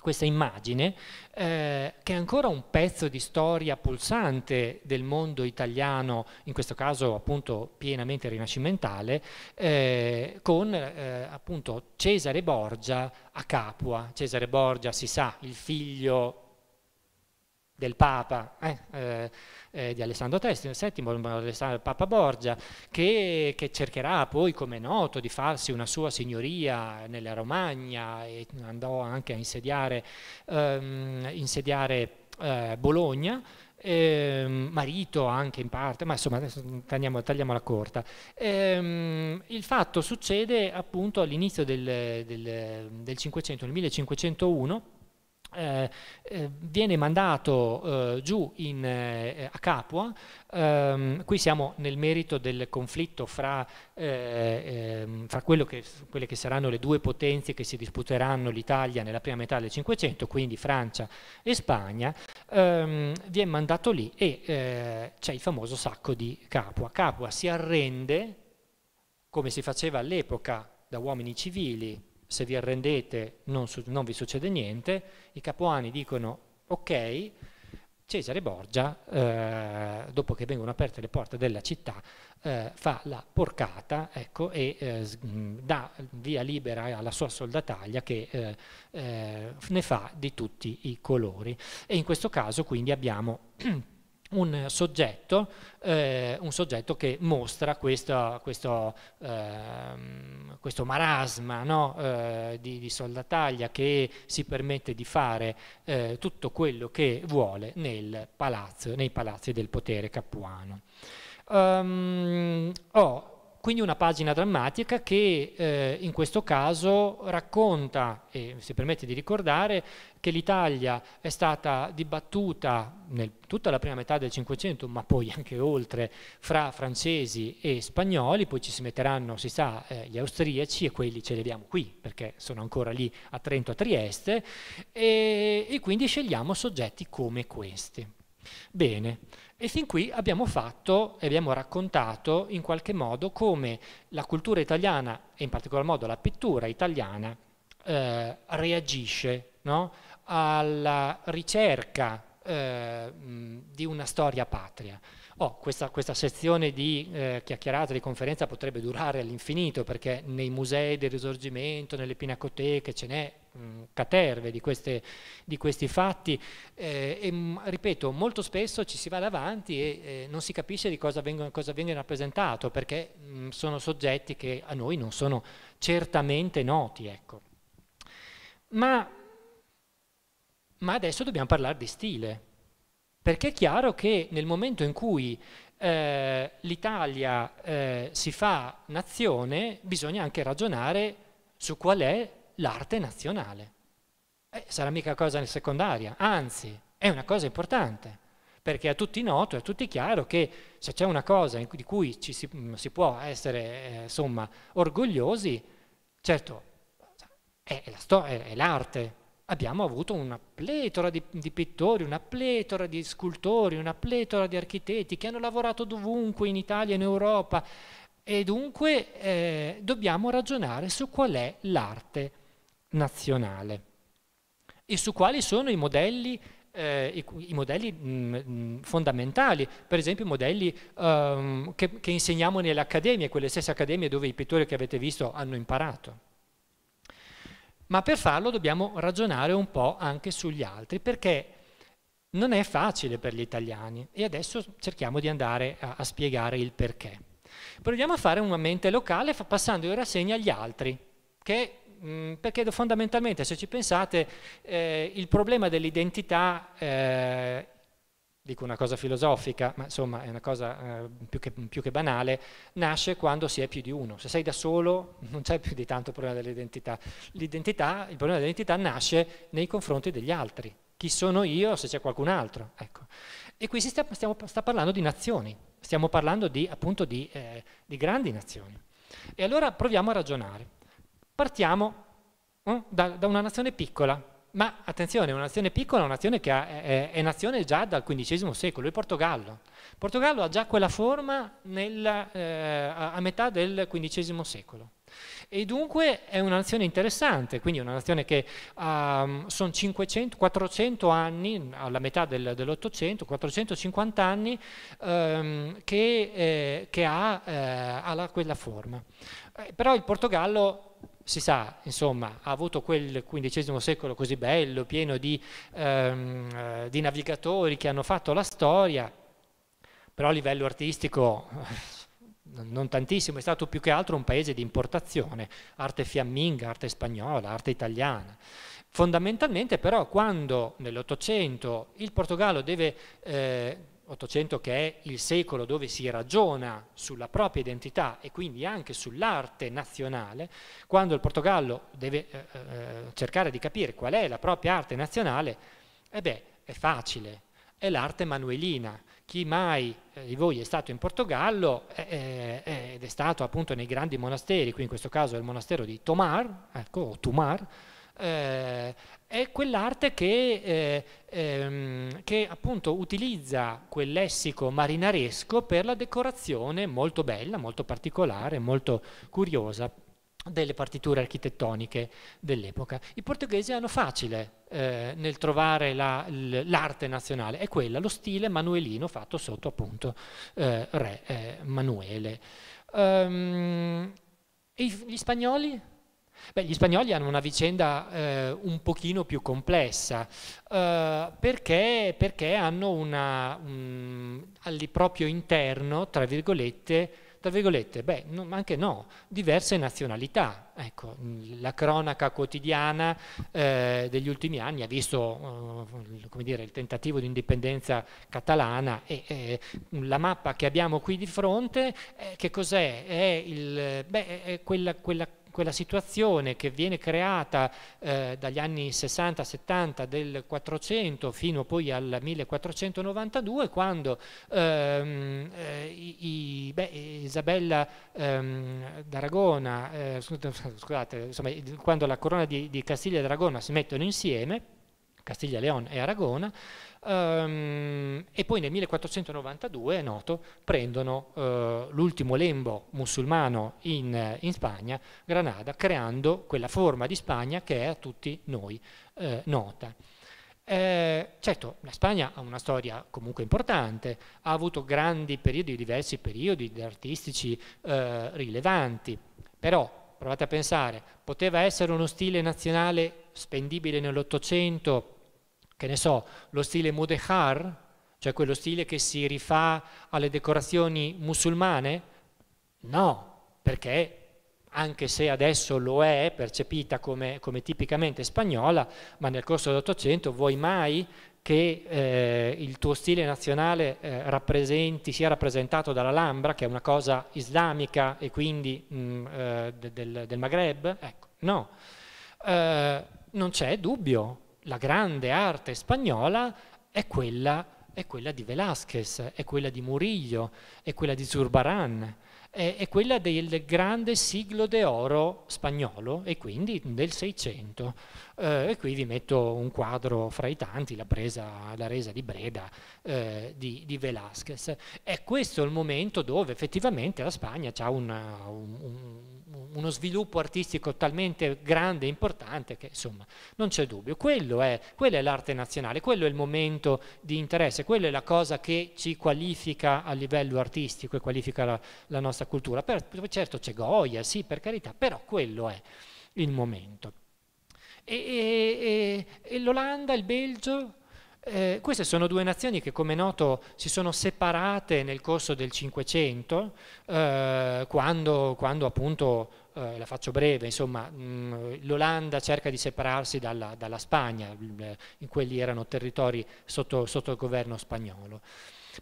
questa immagine, eh, che è ancora un pezzo di storia pulsante del mondo italiano, in questo caso appunto pienamente rinascimentale, eh, con eh, appunto Cesare Borgia a Capua. Cesare Borgia si sa, il figlio del Papa, eh, eh, eh di Alessandro VII, Papa Borgia, che, che, cercherà poi, come è noto, di farsi una sua signoria nella Romagna e andò anche a insediare, ehm, insediare eh, Bologna. Ehm, marito anche in parte, ma insomma tagliamo, la corta. Ehm, il fatto succede appunto all'inizio del, del, del 500, nel 1501, eh, eh, viene mandato eh, giù in, eh, a Capua, ehm, qui siamo nel merito del conflitto fra, eh, ehm, fra che, quelle che saranno le due potenze che si disputeranno l'Italia nella prima metà del Cinquecento, quindi Francia e Spagna, ehm, viene mandato lì e c'è il famoso sacco di Capua. Capua si arrende, come si faceva all'epoca da uomini civili, se vi arrendete non, non vi succede niente, i capuani dicono ok, Cesare Borgia, eh, dopo che vengono aperte le porte della città, eh, fa la porcata ecco, e eh, dà via libera alla sua soldataglia che eh, eh, ne fa di tutti i colori. E in questo caso quindi abbiamo un soggetto, eh, un soggetto, che mostra questo, questo, ehm, questo marasma no? eh, di, di, soldataglia che si permette di fare eh, tutto quello che vuole palazzo, nei palazzi del potere capuano. Um, oh, quindi una pagina drammatica che eh, in questo caso racconta, e si permette di ricordare, che l'Italia è stata dibattuta nel, tutta la prima metà del Cinquecento, ma poi anche oltre, fra francesi e spagnoli, poi ci si metteranno, si sa, eh, gli austriaci e quelli ce li abbiamo qui, perché sono ancora lì a Trento, a Trieste, e, e quindi scegliamo soggetti come questi. Bene. E fin qui abbiamo fatto e abbiamo raccontato in qualche modo come la cultura italiana, e in particolar modo la pittura italiana, eh, reagisce no? alla ricerca eh, di una storia patria. Oh, questa, questa, sezione di eh, chiacchierata, di conferenza potrebbe durare all'infinito perché nei musei del risorgimento, nelle pinacoteche ce n'è mm, caterve di, queste, di, questi fatti eh, e mm, ripeto molto spesso ci si va davanti e eh, non si capisce di cosa, vengono, cosa viene rappresentato perché mh, mm, sono soggetti che a noi non sono certamente noti. Ecco. Ma, ma adesso dobbiamo parlare di stile perché è chiaro che nel momento in cui eh, l'Italia eh, si fa nazione, bisogna anche ragionare su qual è l'arte nazionale. Eh, sarà mica cosa secondaria, anzi è una cosa importante, perché è a tutti noto, è a tutti chiaro che se c'è una cosa di cui ci si, mm, si può essere eh, insomma, orgogliosi, certo è, è l'arte, la abbiamo avuto una pletora di, di, pittori, una pletora di scultori, una pletora di architetti che hanno lavorato dovunque in Italia in Europa e dunque eh, dobbiamo ragionare su qual è l'arte nazionale e su quali sono i modelli, eh, i, i modelli mh, mm, mm, fondamentali, per esempio i modelli um, che, che insegniamo nelle accademie, quelle stesse accademie dove i pittori che avete visto hanno imparato ma per farlo dobbiamo ragionare un po' anche sugli altri, perché non è facile per gli italiani e adesso cerchiamo di andare a, a spiegare il perché. Proviamo a fare una mente locale passando in rassegna gli altri, che, mh, mm, perché fondamentalmente se ci pensate eh, il problema dell'identità eh, dico una cosa filosofica, ma insomma è una cosa eh, più, che, più, che, banale, nasce quando si è più di uno. Se sei da solo non c'è più di tanto il problema dell'identità. L'identità, il problema dell'identità nasce nei confronti degli altri. Chi sono io se c'è qualcun altro? Ecco. E qui si sta, stiamo, sta parlando di nazioni, stiamo parlando di, appunto di, eh, di, grandi nazioni. E allora proviamo a ragionare. Partiamo eh, da, da una nazione piccola, ma attenzione, una nazione piccola è un'azione che ha, è, è, nazione già dal XV secolo, il Portogallo. Il Portogallo ha già quella forma nel, eh, a metà del XV secolo. E dunque è una nazione interessante, quindi una nazione che um, sono 500, 400 anni, alla metà del, dell'Ottocento, 450 anni, um, che, eh, che ha, eh, ha quella forma. Eh, però il Portogallo si sa, insomma, ha avuto quel XV secolo così bello, pieno di, ehm, eh, di navigatori che hanno fatto la storia, però a livello artistico non tantissimo, è stato più che altro un paese di importazione, arte fiamminga, arte spagnola, arte italiana. Fondamentalmente però quando nell'Ottocento il Portogallo deve eh, 800 che è il secolo dove si ragiona sulla propria identità e quindi anche sull'arte nazionale, quando il Portogallo deve eh, eh cercare di capire qual è la propria arte nazionale, eh beh, è facile, è l'arte manuelina. Chi mai eh, di voi è stato in Portogallo eh, ed è stato appunto nei grandi monasteri, qui in questo caso è il monastero di Tomar, ecco, o Tumar, eh, è quell'arte che, eh, ehm, che, appunto utilizza quel lessico marinaresco per la decorazione molto bella, molto particolare, molto curiosa delle partiture architettoniche dell'epoca. I portoghesi hanno facile eh, nel trovare l'arte nazionale, è quella, lo stile manuelino fatto sotto appunto eh, Re eh, Manuele. Um, e gli spagnoli? Beh, gli spagnoli hanno una vicenda eh, un pochino più complessa eh, perché, perché, hanno una, um, al proprio interno, tra virgolette, tra virgolette, beh, no, anche no, diverse nazionalità. Ecco, la cronaca quotidiana eh, degli ultimi anni ha visto eh, dire, il tentativo di indipendenza catalana e eh, la mappa che abbiamo qui di fronte, eh, che cos'è? È, il, beh, è quella, quella quella situazione che viene creata eh, dagli anni 60-70 del 400 fino poi al 1492 quando ehm, eh, i, i, beh, Isabella ehm, d'Aragona, eh, scusate, insomma, quando la corona di, di Castiglia e d'Aragona si mettono insieme, Castiglia, Leon e Aragona, Um, e poi nel 1492, è noto, prendono uh, l'ultimo lembo musulmano in, in, Spagna, Granada, creando quella forma di Spagna che è a tutti noi uh, nota. Eh, certo, la Spagna ha una storia comunque importante, ha avuto grandi periodi, diversi periodi artistici eh, rilevanti, però provate a pensare, poteva essere uno stile nazionale spendibile nell'Ottocento che ne so, lo stile mudehar, cioè quello stile che si rifà alle decorazioni musulmane? No, perché anche se adesso lo è percepita come, come tipicamente spagnola, ma nel corso dell'Ottocento vuoi mai che eh, il tuo stile nazionale eh, sia rappresentato dall'Alhambra, che è una cosa islamica e quindi mh, mm, eh, del, del, Maghreb? Ecco, no, eh, non c'è dubbio la grande arte spagnola è quella, è quella di Velázquez, è quella di Murillo, è quella di Zurbarán, è quella del grande siglo de oro spagnolo e quindi del 600. Eh, e qui vi metto un quadro fra i tanti, la, presa, la resa di Breda eh, di, di Velázquez. È questo il momento dove effettivamente la Spagna ha un, un, uno sviluppo artistico talmente grande e importante che insomma non c'è dubbio. Quello è, quella è l'arte nazionale, quello è il momento di interesse, quella è la cosa che ci qualifica a livello artistico e qualifica la, la nostra cultura. Per, certo c'è Goya, sì, per carità, però quello è il momento. E, e, e, e l'Olanda, il Belgio, eh, queste sono due nazioni che come noto si sono separate nel corso del Cinquecento, eh, quando, quando appunto eh, la faccio breve, insomma, l'Olanda cerca di separarsi dalla, dalla Spagna, in quelli erano territori sotto, sotto il governo spagnolo.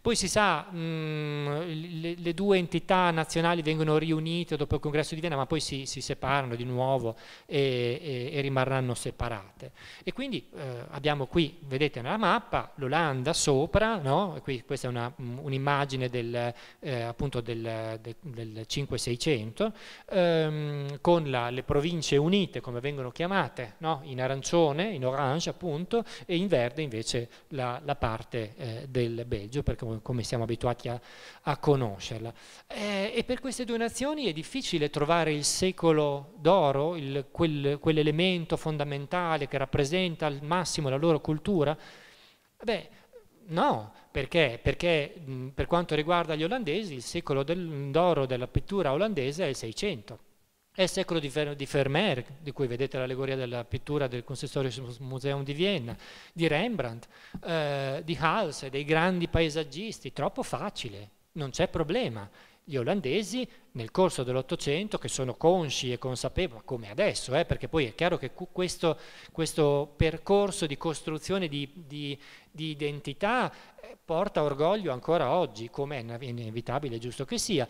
Poi si sa, mh, mm, le, le, due entità nazionali vengono riunite dopo il congresso di Vienna, ma poi si, si separano di nuovo e, e, e, rimarranno separate. E quindi eh, abbiamo qui, vedete nella mappa, l'Olanda sopra, no? qui, questa è mm, un'immagine del, eh, appunto del, del, del 5-600, ehm, con la, le province unite, come vengono chiamate, no? in arancione, in orange appunto, e in verde invece la, la parte eh, del Belgio, perché come siamo abituati a, a conoscerla. Eh, e per queste due nazioni è difficile trovare il secolo d'oro, il, quel, quell'elemento fondamentale che rappresenta al massimo la loro cultura? Beh, no, perché? Perché mh, per quanto riguarda gli olandesi il secolo del, d'oro della pittura olandese è il 600 è il secolo di, Fer di Vermeer, di cui vedete l'allegoria della pittura del Consistorio Museum di Vienna, di Rembrandt, eh, di Halse, dei grandi paesaggisti, troppo facile, non c'è problema. Gli olandesi nel corso dell'Ottocento, che sono consci e consapevoli, come adesso, eh, perché poi è chiaro che questo, questo percorso di costruzione di, di, di identità eh, porta orgoglio ancora oggi, come è inevitabile, giusto che sia,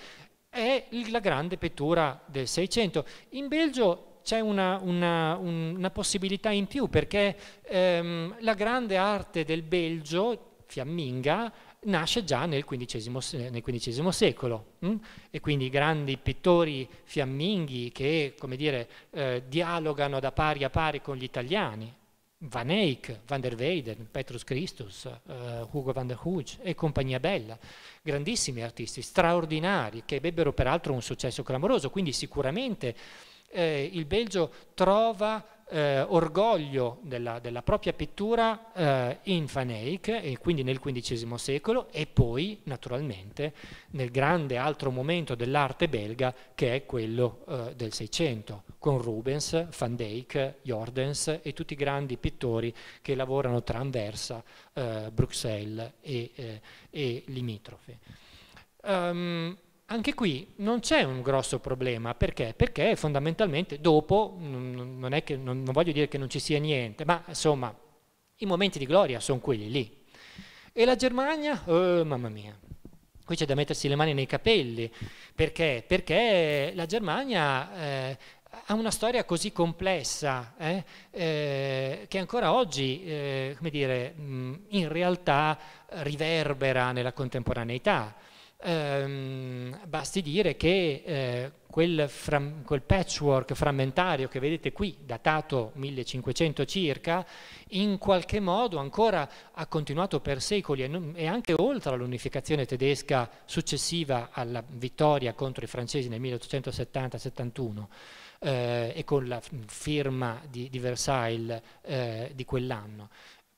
è la grande pittura del Seicento. In Belgio c'è una, una, una, possibilità in più perché ehm, la grande arte del Belgio, fiamminga, nasce già nel XV, nel XV secolo mh? Mm? e quindi i grandi pittori fiamminghi che, come dire, eh, dialogano da pari a pari con gli italiani Van Eyck, Van der Weyden, Petrus Christus, uh, Hugo van der Hoog e compagnia bella, grandissimi artisti, straordinari, che ebbero peraltro un successo clamoroso, quindi sicuramente eh, il Belgio trova eh, orgoglio della, della, propria pittura eh, in Fanake, e quindi nel XV secolo, e poi naturalmente nel grande altro momento dell'arte belga che è quello eh, del Seicento, con Rubens, Van Dyck, Jordens e tutti i grandi pittori che lavorano tra Anversa, eh, Bruxelles e, eh, e limitrofi. Um, anche qui non c'è un grosso problema, perché? Perché fondamentalmente dopo, non, che, non, non voglio dire che non ci sia niente, ma insomma i momenti di gloria sono quelli lì. E la Germania? Oh, mamma mia, qui c'è da mettersi le mani nei capelli. Perché? Perché la Germania eh, ha una storia così complessa eh, eh, che ancora oggi, eh, come dire, mm, in realtà riverbera nella contemporaneità ehm, basti dire che eh, quel, quel, patchwork frammentario che vedete qui, datato 1500 circa, in qualche modo ancora ha continuato per secoli e, non, e anche oltre all'unificazione tedesca successiva alla vittoria contro i francesi nel 1870-71 eh, e con la firma di, di Versailles eh, di quell'anno.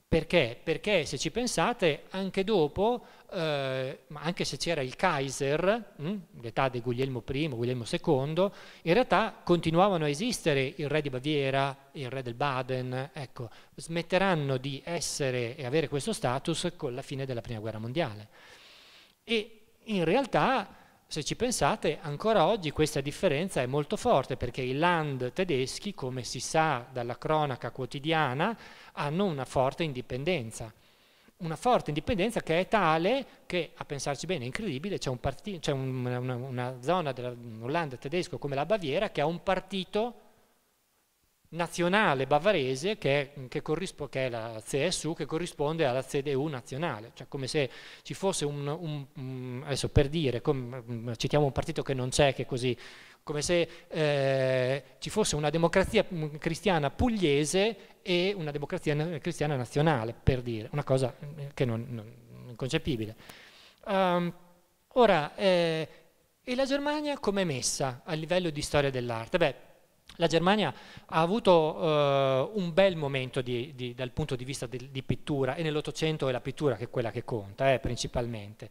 Perché? Perché se ci pensate, anche dopo, eh, anche se c'era il Kaiser, mh, hm, l'età di Guglielmo I, Guglielmo II, in realtà continuavano a esistere il re di Baviera, il re del Baden, ecco, smetteranno di essere e avere questo status con la fine della Prima Guerra Mondiale. E in realtà se ci pensate, ancora oggi questa differenza è molto forte perché i land tedeschi, come si sa dalla cronaca quotidiana, hanno una forte indipendenza. Una forte indipendenza che è tale che, a pensarci bene, è incredibile, c'è, un c'è un, una, una, zona dell'Olanda tedesco come la Baviera che ha un partito nazionale bavarese che, che, che è la CSU che corrisponde alla CDU nazionale, cioè come se ci fosse un, un, un adesso per dire, com, mm, citiamo un partito che non c'è, che è così, come se eh, ci fosse una democrazia mm, cristiana pugliese e una democrazia cristiana nazionale, per dire, una cosa mm, che non, non inconcepibile. Um, ehm, ora, eh, e la Germania com'è messa a livello di storia dell'arte? Beh, la Germania ha avuto eh, un bel momento di, di, dal punto di vista di, di pittura e nell'Ottocento è la pittura che è quella che conta eh, principalmente.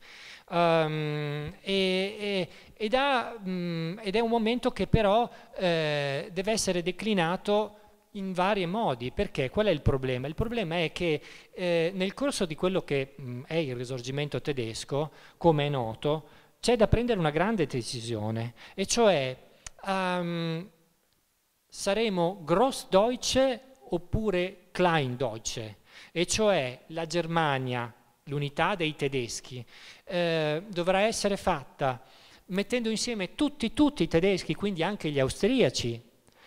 Um, e, e, ed, ha, um, ed, è un momento che però eh, deve essere declinato in vari modi, perché qual è il problema? Il problema è che eh, nel corso di quello che mh, mm, è il risorgimento tedesco, come è noto, c'è da prendere una grande decisione, e cioè um, saremo Grossdeutsche oppure Kleindeutsche, e cioè la Germania, l'unità dei tedeschi, eh, dovrà essere fatta mettendo insieme tutti, tutti i tedeschi, quindi anche gli austriaci,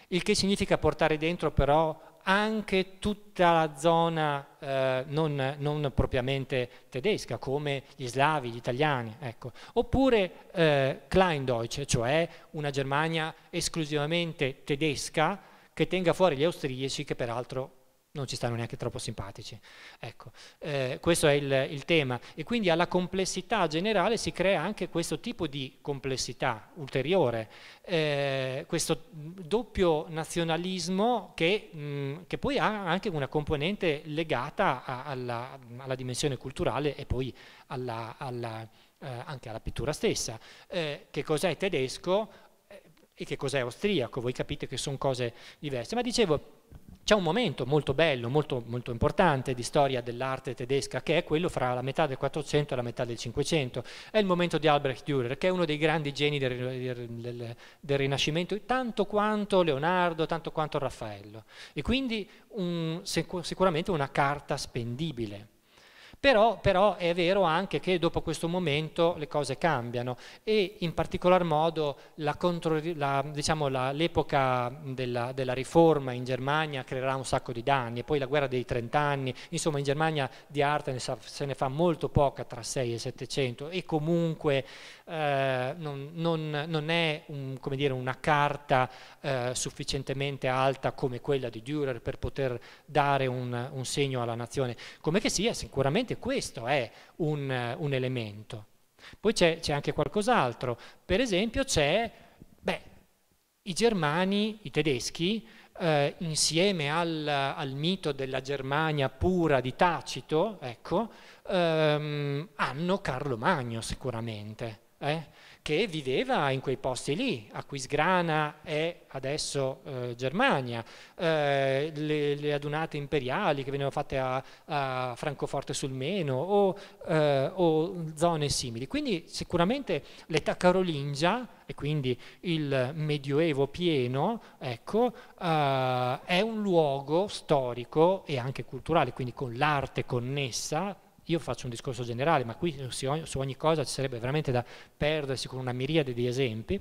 il che significa portare dentro però anche tutta la zona eh, non, non, propriamente tedesca, come gli slavi, gli italiani, ecco. oppure eh, Kleindeutsch, cioè una Germania esclusivamente tedesca che tenga fuori gli austriaci che peraltro non ci stanno neanche troppo simpatici. Ecco, eh, questo è il, il, tema. E quindi alla complessità generale si crea anche questo tipo di complessità ulteriore, eh, questo doppio nazionalismo che, mh, che, poi ha anche una componente legata a, alla, alla, dimensione culturale e poi alla, alla, eh, anche alla pittura stessa. Eh, che cos'è tedesco? e che cos'è austriaco, voi capite che sono cose diverse. Ma dicevo, c'è un momento molto bello, molto, molto importante di storia dell'arte tedesca, che è quello fra la metà del 400 e la metà del 500. È il momento di Albrecht Dürer, che è uno dei grandi geni del, del, del Rinascimento, tanto quanto Leonardo, tanto quanto Raffaello. E quindi un, sicuramente una carta spendibile. Però, però, è vero anche che dopo questo momento le cose cambiano e in particolar modo diciamo, l'epoca diciamo della, della, riforma in Germania creerà un sacco di danni e poi la guerra dei trent'anni, insomma in Germania di arte ne sa, se ne fa molto poca tra 6 e 700 e comunque eh, non, non, non, è un, dire, una carta eh, sufficientemente alta come quella di Dürer per poter dare un, un segno alla nazione, come che sia sicuramente sicuramente questo è un, eh, un elemento. Poi c'è, anche qualcos'altro, per esempio c'è, i germani, i tedeschi, eh, insieme al, al, mito della Germania pura di Tacito, ecco, ehm, hanno Carlo Magno sicuramente. Eh? che viveva in quei posti lì, Aquisgrana è adesso eh, Germania, eh, le, le, adunate imperiali che venivano fatte a, a Francoforte sul Meno o, eh, o, zone simili. Quindi sicuramente l'età carolingia e quindi il Medioevo pieno ecco, eh, è un luogo storico e anche culturale, quindi con l'arte connessa io faccio un discorso generale, ma qui eh, su ogni cosa ci sarebbe veramente da perdersi con una miriade di esempi,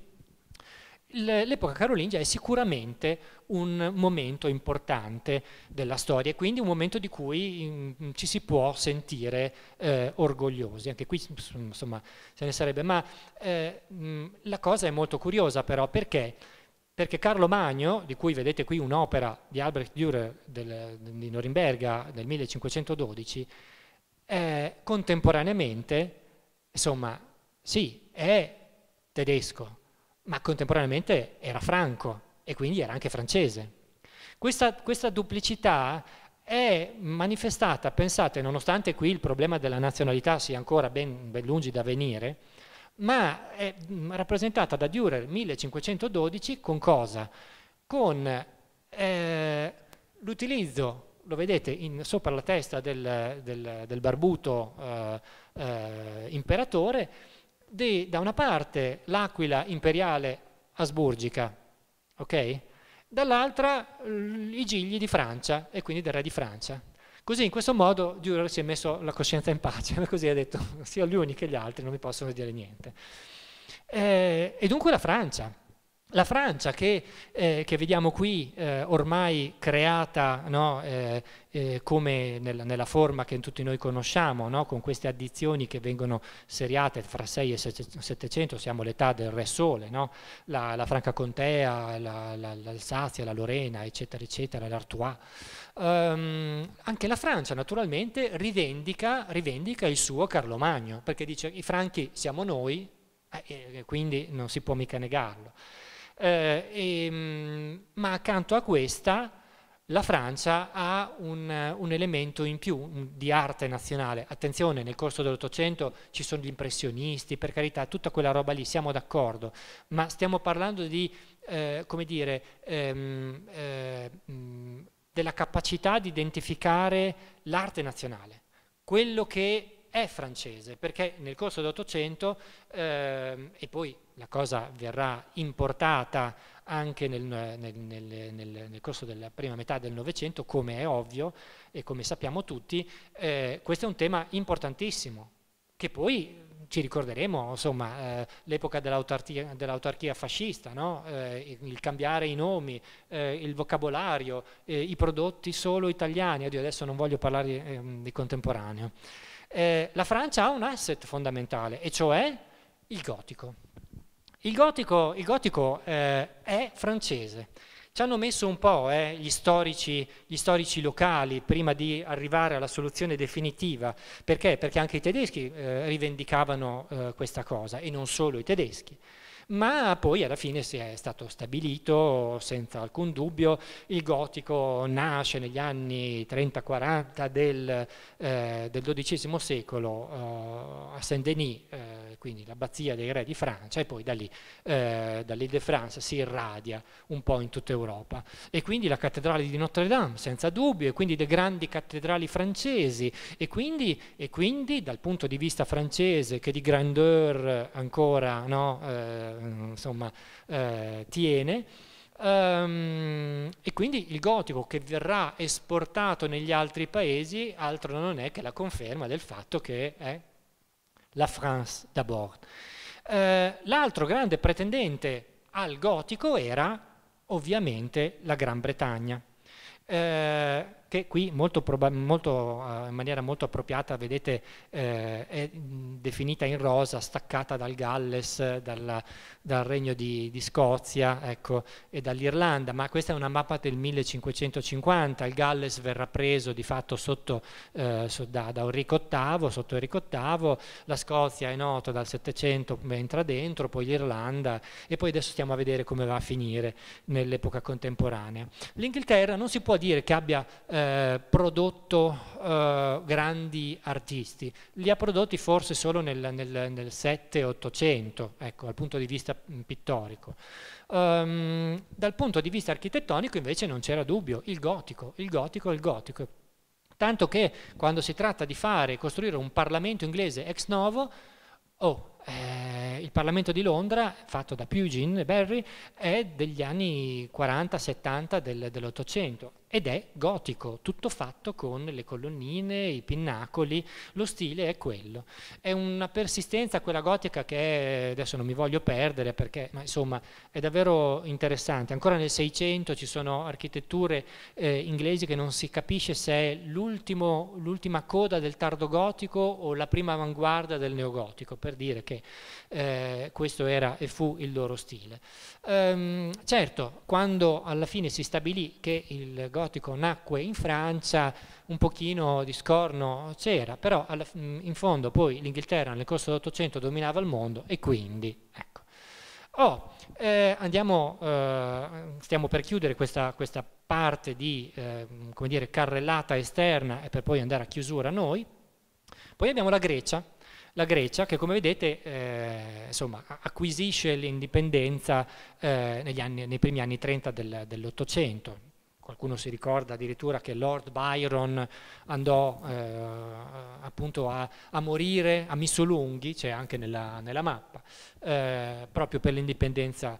l'epoca carolingia è sicuramente un momento importante della storia e quindi un momento di cui mm, ci si può sentire eh, orgogliosi, anche qui insomma se ne sarebbe, ma eh, mm, la cosa è molto curiosa però perché? Perché Carlo Magno, di cui vedete qui un'opera di Albrecht Dürer del, di Norimberga del 1512, eh, contemporaneamente, insomma, sì, è tedesco, ma contemporaneamente era franco e quindi era anche francese. Questa, questa duplicità è manifestata, pensate, nonostante qui il problema della nazionalità sia ancora ben, ben lungi da venire, ma è mm, rappresentata da Dürer 1512 con cosa? Con eh, l'utilizzo lo vedete in, sopra la testa del, del, del barbuto eh, eh, imperatore, di, da una parte l'aquila imperiale asburgica, okay? dall'altra i gigli di Francia e quindi del re di Francia. Così in questo modo Dürer si è messo la coscienza in pace, così ha detto sia gli uni che gli altri non mi possono dire niente. Eh, e dunque la Francia. La Francia che, eh, che vediamo qui eh, ormai creata no, eh, eh, come nel, nella forma che tutti noi conosciamo, no, con queste addizioni che vengono seriate fra 6 e 700, siamo l'età del Re Sole, no? la, la, Franca Contea, la, la, l'Alsazia, la Lorena, eccetera, eccetera, l'Artois. Um, anche la Francia naturalmente rivendica, rivendica il suo Carlo Magno, perché dice i franchi siamo noi, eh, quindi non si può mica negarlo. Eh, e, ehm, ma accanto a questa la Francia ha un, un elemento in più un, di arte nazionale. Attenzione, nel corso dell'Ottocento ci sono gli impressionisti, per carità, tutta quella roba lì, siamo d'accordo, ma stiamo parlando di, eh, come dire, ehm, eh, della capacità di identificare l'arte nazionale, quello che è francese, perché nel corso dell'Ottocento, eh, e poi la cosa verrà importata anche nel, nel, nel, nel, corso della prima metà del Novecento, come è ovvio e come sappiamo tutti, eh, questo è un tema importantissimo, che poi ci ricorderemo insomma, eh, l'epoca dell'autarchia, dell'autarchia fascista, no? eh, il cambiare i nomi, eh, il vocabolario, eh, i prodotti solo italiani. Oddio, adesso non voglio parlare ehm, di contemporaneo eh, la Francia ha un asset fondamentale, e cioè il gotico. Il gotico, il gotico eh, è francese. Ci hanno messo un po' eh, gli, storici, gli, storici, locali prima di arrivare alla soluzione definitiva. Perché? Perché anche i tedeschi eh, rivendicavano eh, questa cosa, e non solo i tedeschi ma poi alla fine si è stato stabilito senza alcun dubbio, il gotico nasce negli anni 30-40 del, eh, del, XII secolo eh, a Saint-Denis, eh, quindi l'abbazia dei re di Francia, e poi da lì, eh, de France si irradia un po' in tutta Europa. E quindi la cattedrale di Notre Dame, senza dubbio, e quindi le grandi cattedrali francesi, e quindi, e quindi dal punto di vista francese, che di grandeur ancora no, eh, eh, insomma, eh, tiene. Um, e quindi il gotico che verrà esportato negli altri paesi altro non è che la conferma del fatto che è la France d'abord. Uh, l'altro grande pretendente al gotico era ovviamente la Gran Bretagna. Uh, che qui molto molto, uh, in maniera molto appropriata, vedete, eh, è definita in rosa, staccata dal Galles, dalla, dal Regno di, di Scozia ecco, e dall'Irlanda, ma questa è una mappa del 1550, il Galles verrà preso di fatto sotto, eh, da, da Enrico VIII, sotto Enrico VIII, la Scozia è nota dal 700 entra dentro, poi l'Irlanda e poi adesso stiamo a vedere come va a finire nell'epoca contemporanea. L'Inghilterra non si può dire che abbia eh, eh, prodotto eh, grandi artisti, li ha prodotti forse solo nel, nel, nel 7-800, ecco, dal punto di vista pittorico. Um, dal punto di vista architettonico invece non c'era dubbio, il gotico, il gotico, il gotico. Tanto che quando si tratta di fare, costruire un Parlamento inglese ex novo, oh, eh, il Parlamento di Londra, fatto da Pugin e Barry, è degli anni 40-70 del, dell'Ottocento ed è gotico, tutto fatto con le colonnine, i pinnacoli, lo stile è quello. È una persistenza quella gotica che è, adesso non mi voglio perdere perché ma insomma è davvero interessante. Ancora nel 600 ci sono architetture eh, inglesi che non si capisce se è l'ultima coda del tardo gotico o la prima avanguardia del neogotico, per dire che eh, questo era e fu il loro stile. Ehm, certo, quando alla fine si stabilì che il gotico nacque in Francia, un pochino di scorno c'era, però mm, in fondo poi l'Inghilterra nel corso dell'Ottocento dominava il mondo e quindi ecco. Oh, eh, andiamo, eh, stiamo per chiudere questa, questa parte di eh, dire, carrellata esterna e per poi andare a chiusura noi. Poi abbiamo la Grecia, la Grecia che come vedete eh, insomma, acquisisce l'indipendenza eh, nei primi anni 30 del, dell'Ottocento, qualcuno si ricorda addirittura che Lord Byron andò eh, appunto a, a, morire a Missolunghi, c'è cioè anche nella, nella mappa, eh, proprio per l'indipendenza,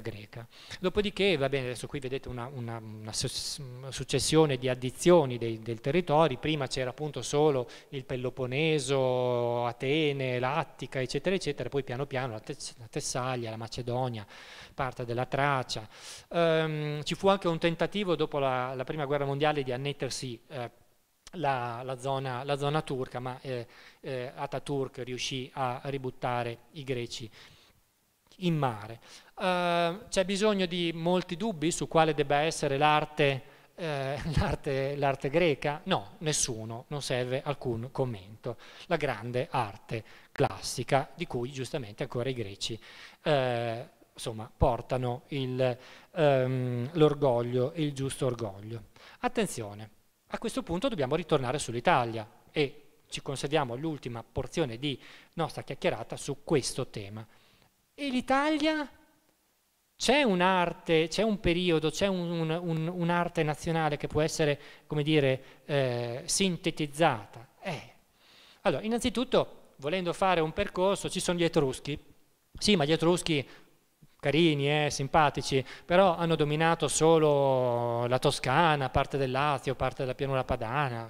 greca. Dopodiché, va bene, adesso qui vedete una, una, una successione di addizioni dei, del territori, prima c'era appunto solo il Peloponneso, Atene, l'Attica, eccetera, eccetera, poi piano piano la, Tess la Tessaglia, la Macedonia, parte della Tracia. Um, ci fu anche un tentativo dopo la, la Prima Guerra Mondiale di annettersi eh, la, la, zona, la zona, turca, ma eh, eh, Ataturk riuscì a ributtare i greci in mare. Uh, c'è bisogno di molti dubbi su quale debba essere l'arte, eh, l'arte, l'arte, greca? No, nessuno, non serve alcun commento. La grande arte classica di cui giustamente ancora i greci eh, insomma, portano il, ehm, l'orgoglio, il giusto orgoglio. Attenzione, a questo punto dobbiamo ritornare sull'Italia e ci conserviamo l'ultima porzione di nostra chiacchierata su questo tema. E l'Italia? C'è un'arte, c'è un periodo, c'è un, un, un'arte nazionale che può essere, come dire, eh, sintetizzata? Eh. Allora, innanzitutto, volendo fare un percorso, ci sono gli Etruschi. Sì, ma gli Etruschi carini, eh, simpatici, però hanno dominato solo la Toscana, parte del Lazio, parte della pianura padana,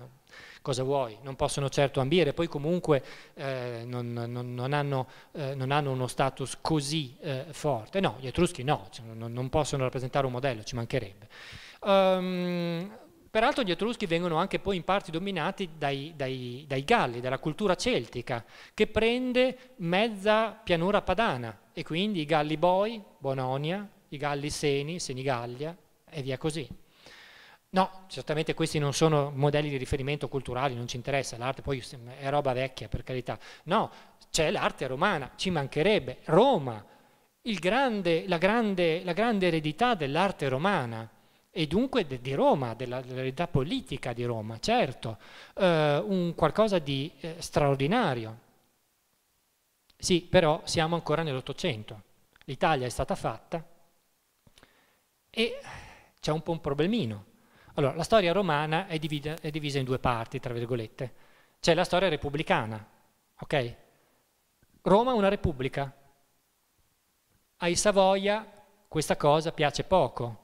cosa vuoi, non possono certo ambire, poi comunque eh, non, non, non, hanno, eh, non, hanno, uno status così eh, forte. No, gli Etruschi no, cioè non, possono rappresentare un modello, ci mancherebbe. Um, Peraltro gli Etruschi vengono anche poi in parte dominati dai, dai, dai Galli, dalla cultura celtica, che prende mezza pianura padana e quindi i Galli Boi, Bononia, i Galli Seni, Senigallia e via così. No, certamente questi non sono modelli di riferimento culturali, non ci interessa, l'arte poi è roba vecchia per carità. No, c'è l'arte romana, ci mancherebbe. Roma, grande, la, grande, la grande eredità dell'arte romana, e dunque de, di Roma, della, della, realtà politica di Roma, certo, eh, un qualcosa di eh, straordinario. Sì, però siamo ancora nell'Ottocento, l'Italia è stata fatta e c'è un po' un problemino. Allora, la storia romana è, divida, è divisa in due parti, tra virgolette. C'è la storia repubblicana, ok? Roma è una repubblica. Ai Savoia questa cosa piace poco,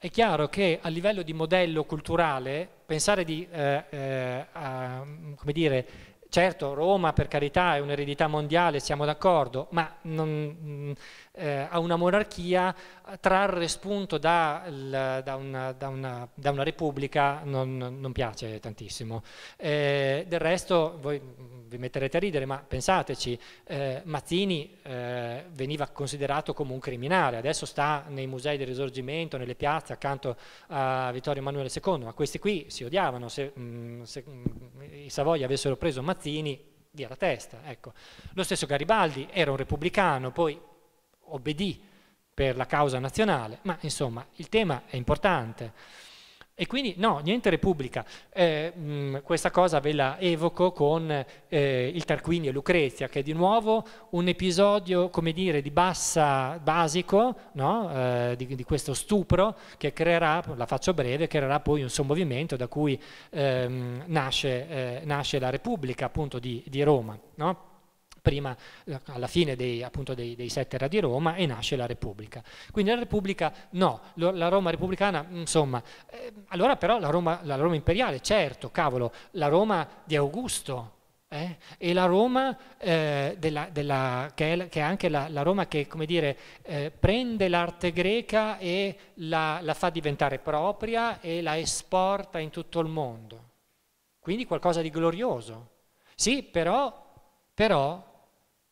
è chiaro che a livello di modello culturale pensare di eh, eh, a, dire, Certo, Roma per carità è un'eredità mondiale, siamo d'accordo, ma non, mm, eh, a una monarchia trarre spunto da, da, una, da, una, da una, repubblica non, non piace tantissimo. Eh, del resto, voi mm, vi metterete a ridere, ma pensateci, eh, Mazzini eh, veniva considerato come un criminale, adesso sta nei musei del risorgimento, nelle piazze, accanto a Vittorio Emanuele II, ma questi qui si odiavano, se, mh, mm, se mh, i Savoia avessero preso Mazzini Mazzini, via la testa. Ecco. Lo stesso Garibaldi era un repubblicano, poi obbedì per la causa nazionale, ma insomma il tema è importante. E quindi no, niente Repubblica. Eh, mh, mm, questa cosa ve la evoco con eh, il Tarquinio e Lucrezia, che è di nuovo un episodio, come dire, di bassa basico, no? eh, di, di, questo stupro che creerà, la faccio breve, creerà poi un sommovimento da cui ehm, nasce, eh, nasce, la Repubblica appunto di, di Roma. No? prima, eh, alla fine dei, appunto dei, dei sette era di Roma e nasce la Repubblica. Quindi la Repubblica no, la Roma repubblicana insomma, eh, allora però la Roma, la Roma imperiale, certo, cavolo, la Roma di Augusto, eh? E la Roma, eh, della, della, che, è, che, è, anche la, la Roma che dire, eh, prende l'arte greca e la, la, fa diventare propria e la esporta in tutto il mondo. Quindi qualcosa di glorioso. Sì, però, però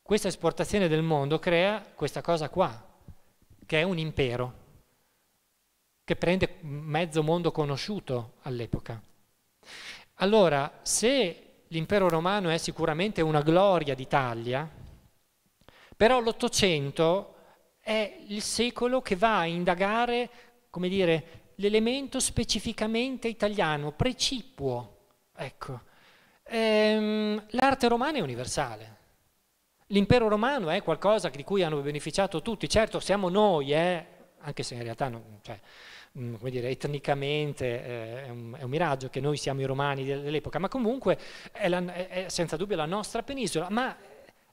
questa esportazione del mondo crea questa cosa qua, che è un impero, che prende mezzo mondo conosciuto all'epoca. Allora, se l'impero romano è sicuramente una gloria d'Italia, però l'Ottocento è il secolo che va a indagare, come dire, l'elemento specificamente italiano, precipuo. Ecco. Ehm, l'arte romana è universale. L'impero romano è qualcosa di cui hanno beneficiato tutti, certo siamo noi, eh, anche se in realtà non, cioè, mm, come dire, etnicamente eh, è, un, è, un, miraggio che noi siamo i romani dell'epoca, ma comunque è, la, è, senza dubbio la nostra penisola, ma